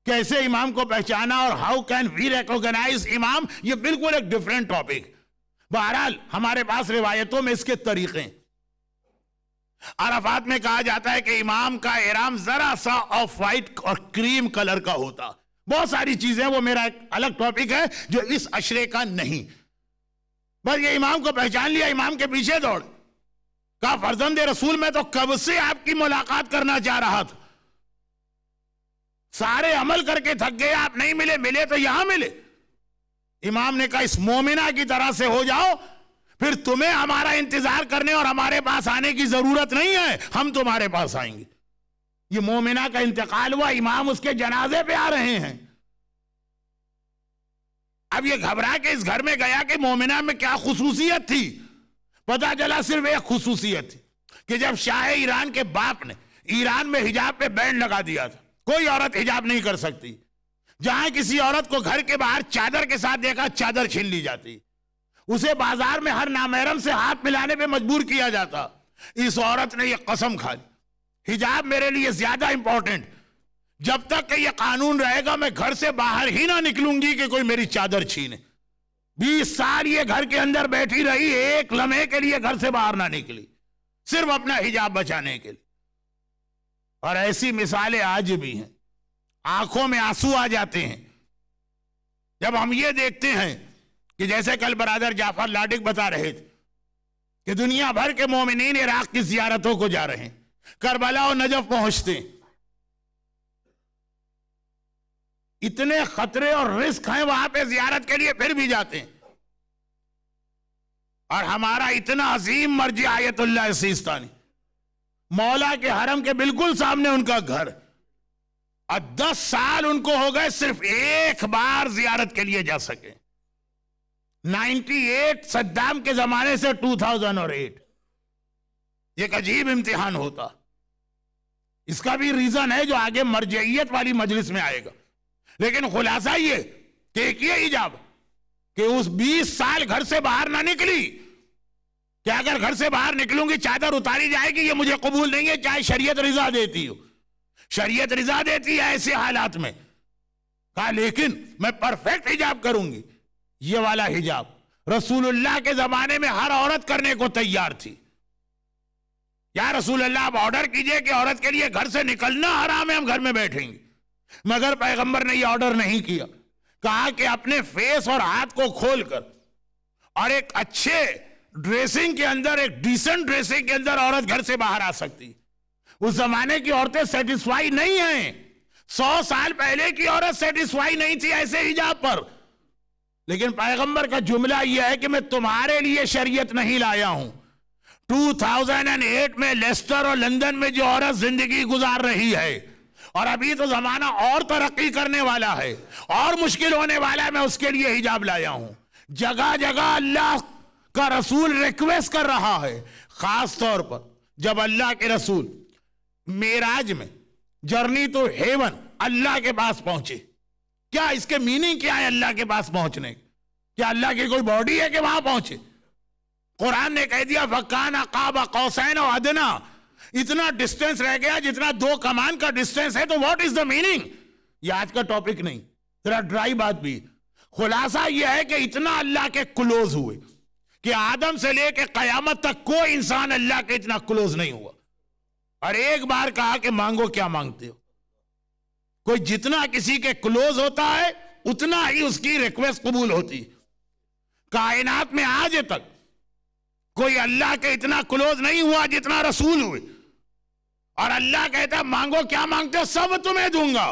कैसे इमाम को पहचाना और हाउ कैन वी रिकॉग्नाइज इमाम ये बिल्कुल एक डिफरेंट टॉपिक बहरहाल हमारे पास रिवायतों में इसके तरीके अराफात में कहा जाता है कि इमाम का इराम जरा सा ऑफ वाइट और क्रीम कलर का होता बहुत सारी चीजें वो मेरा एक अलग टॉपिक है जो इस अशरे का नहीं बस ये इमाम को पहचान लिया इमाम के पीछे दौड़ का फर्जंद रसूल में तो कब से आपकी मुलाकात करना चाह रहा था सारे अमल करके थक गए आप नहीं मिले मिले तो यहां मिले इमाम ने कहा इस मोमिना की तरह से हो जाओ फिर तुम्हें हमारा इंतजार करने और हमारे पास आने की जरूरत नहीं है हम तुम्हारे पास आएंगे ये मोमिना का इंतकाल हुआ इमाम उसके जनाजे पे आ रहे हैं अब ये घबरा के इस घर में गया कि मोमिना में क्या खसूसियत थी पता चला सिर्फ एक खसूसियत थी कि जब शाह ईरान के बाप ने ईरान में हिजाब पे बैंड लगा दिया था कोई औरत हिजाब नहीं कर सकती जहां किसी औरत को घर के बाहर चादर के साथ देखा चादर छीन ली जाती उसे बाजार में हर नामहरम से हाथ मिलाने पे मजबूर किया जाता इस औरत ने यह कसम खा ली हिजाब मेरे लिए ज्यादा इंपॉर्टेंट जब तक यह कानून रहेगा मैं घर से बाहर ही ना निकलूंगी कि कोई मेरी चादर छीने बीस साल ये घर के अंदर बैठी रही एक लम्हे के लिए घर से बाहर ना निकली सिर्फ अपना हिजाब बचाने के लिए और ऐसी मिसालें आज भी हैं आंखों में आंसू आ जाते हैं जब हम ये देखते हैं कि जैसे कल बरादर जाफर लाडिक बता रहे थे कि दुनिया भर के मोमिन इराक की जियारतों को जा रहे हैं करबला और नजफ पहुंचते हैं इतने खतरे और रिस्क हैं वहां पे जियारत के लिए फिर भी जाते हैं और हमारा इतना अजीम मर्जी आयतुल्ला सिस्तानी मौला के हरम के बिल्कुल सामने उनका घर और दस साल उनको हो गए सिर्फ एक बार जियारत के लिए जा सके 98 सद्दाम के जमाने से 2008 एक अजीब इम्तिहान होता इसका भी रीजन है जो आगे मर्जियत वाली मजलिस में आएगा लेकिन खुलासा ये कि एक ये हिजाब कि उस 20 साल घर से बाहर ना निकली कि अगर घर से बाहर निकलूंगी चादर उतारी जाएगी ये मुझे कबूल नहीं है चाहे शरीयत रिजा देती हो शरीयत रिजा देती है ऐसे हालात में कहा लेकिन मैं परफेक्ट हिजाब करूंगी ये वाला हिजाब रसूलुल्लाह के जमाने में हर औरत करने को तैयार थी या रसूल अल्लाह आप ऑर्डर कीजिए कि औरत के लिए घर से निकलना हराम है हम घर में बैठेंगे मगर पैगंबर ने ये ऑर्डर नहीं किया कहा कि अपने फेस और हाथ को खोलकर और एक अच्छे ड्रेसिंग के अंदर एक डिसेंट ड्रेसिंग के अंदर औरत घर से बाहर आ सकती उस जमाने की औरतें सेटिस्फाई नहीं है सौ साल पहले की औरत सेटिस्फाई नहीं थी ऐसे हिजाब पर लेकिन पैगंबर का जुमला यह है कि मैं तुम्हारे लिए शरीयत नहीं लाया हूं 2008 में लेस्टर और लंदन में जो औरत जिंदगी गुजार रही है और अभी तो ज़माना और तरक्की करने वाला है और मुश्किल होने वाला है मैं उसके लिए हिजाब लाया हूं जगह जगह अल्लाह का रसूल रिक्वेस्ट कर रहा है ख़ास तौर पर जब अल्लाह के रसूल मेराज में जर्नी तो हेवन अल्लाह के पास पहुंचे क्या इसके मीनिंग क्या है अल्लाह के पास पहुंचने क्या अल्लाह की कोई बॉडी है कि वहां पहुंचे कुरान ने कह दिया वकाना काबा कौसैन और अदना इतना डिस्टेंस रह गया जितना दो कमान का डिस्टेंस है तो व्हाट इज द मीनिंग ये आज का टॉपिक नहीं जरा ड्राई बात भी खुलासा यह है कि इतना अल्लाह के क्लोज हुए कि आदम से लेके कयामत तक कोई इंसान अल्लाह के इतना क्लोज नहीं हुआ और एक बार कहा कि मांगो क्या मांगते हो कोई जितना किसी के क्लोज होता है उतना ही उसकी रिक्वेस्ट कबूल होती है कायनात में आज तक कोई अल्लाह के इतना क्लोज नहीं हुआ जितना रसूल हुए और अल्लाह कहता मांगो क्या मांगते हो सब तुम्हें दूंगा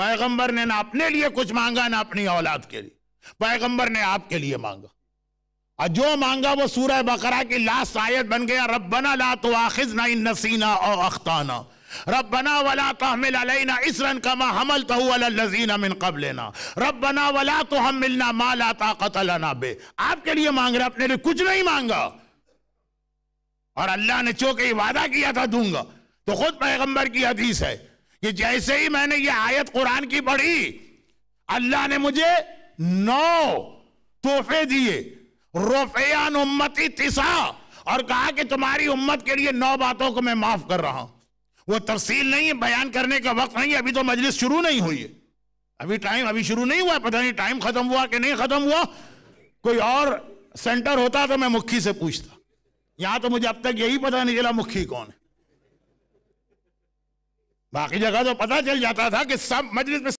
पैगंबर ने ना अपने लिए कुछ मांगा ना अपनी औलाद के लिए पैगंबर ने आपके लिए मांगा और जो मांगा वो सूरह बकरा की लास्ट आयत बन गया रब बना ला तो आखिज ना इन नसीना और अख्ताना रब बना रबना वला तहमिल अलैना का मा हमल तो अलजीना मिन कब लेना रब बना वाला तो हम मिलना माला ताकत लना बे आपके लिए मांग रहे अपने लिए कुछ नहीं मांगा और अल्लाह ने चो के वादा किया था दूंगा तो खुद पैगंबर की हदीस है कि जैसे ही मैंने ये आयत कुरान की पढ़ी अल्लाह ने मुझे नौ तोहफे दिए रोफेन उम्मती तिसा और कहा कि तुम्हारी उम्मत के लिए नौ बातों को मैं माफ कर रहा हूं वो तफसील नहीं है बयान करने का वक्त नहीं है अभी तो मजलिस शुरू नहीं हुई है अभी टाइम अभी शुरू नहीं हुआ पता नहीं टाइम खत्म हुआ कि नहीं खत्म हुआ कोई और सेंटर होता तो मैं मुखी से पूछता यहां तो मुझे अब तक यही पता नहीं चला मुखी कौन है बाकी जगह तो पता चल जाता था कि सब मजलिस में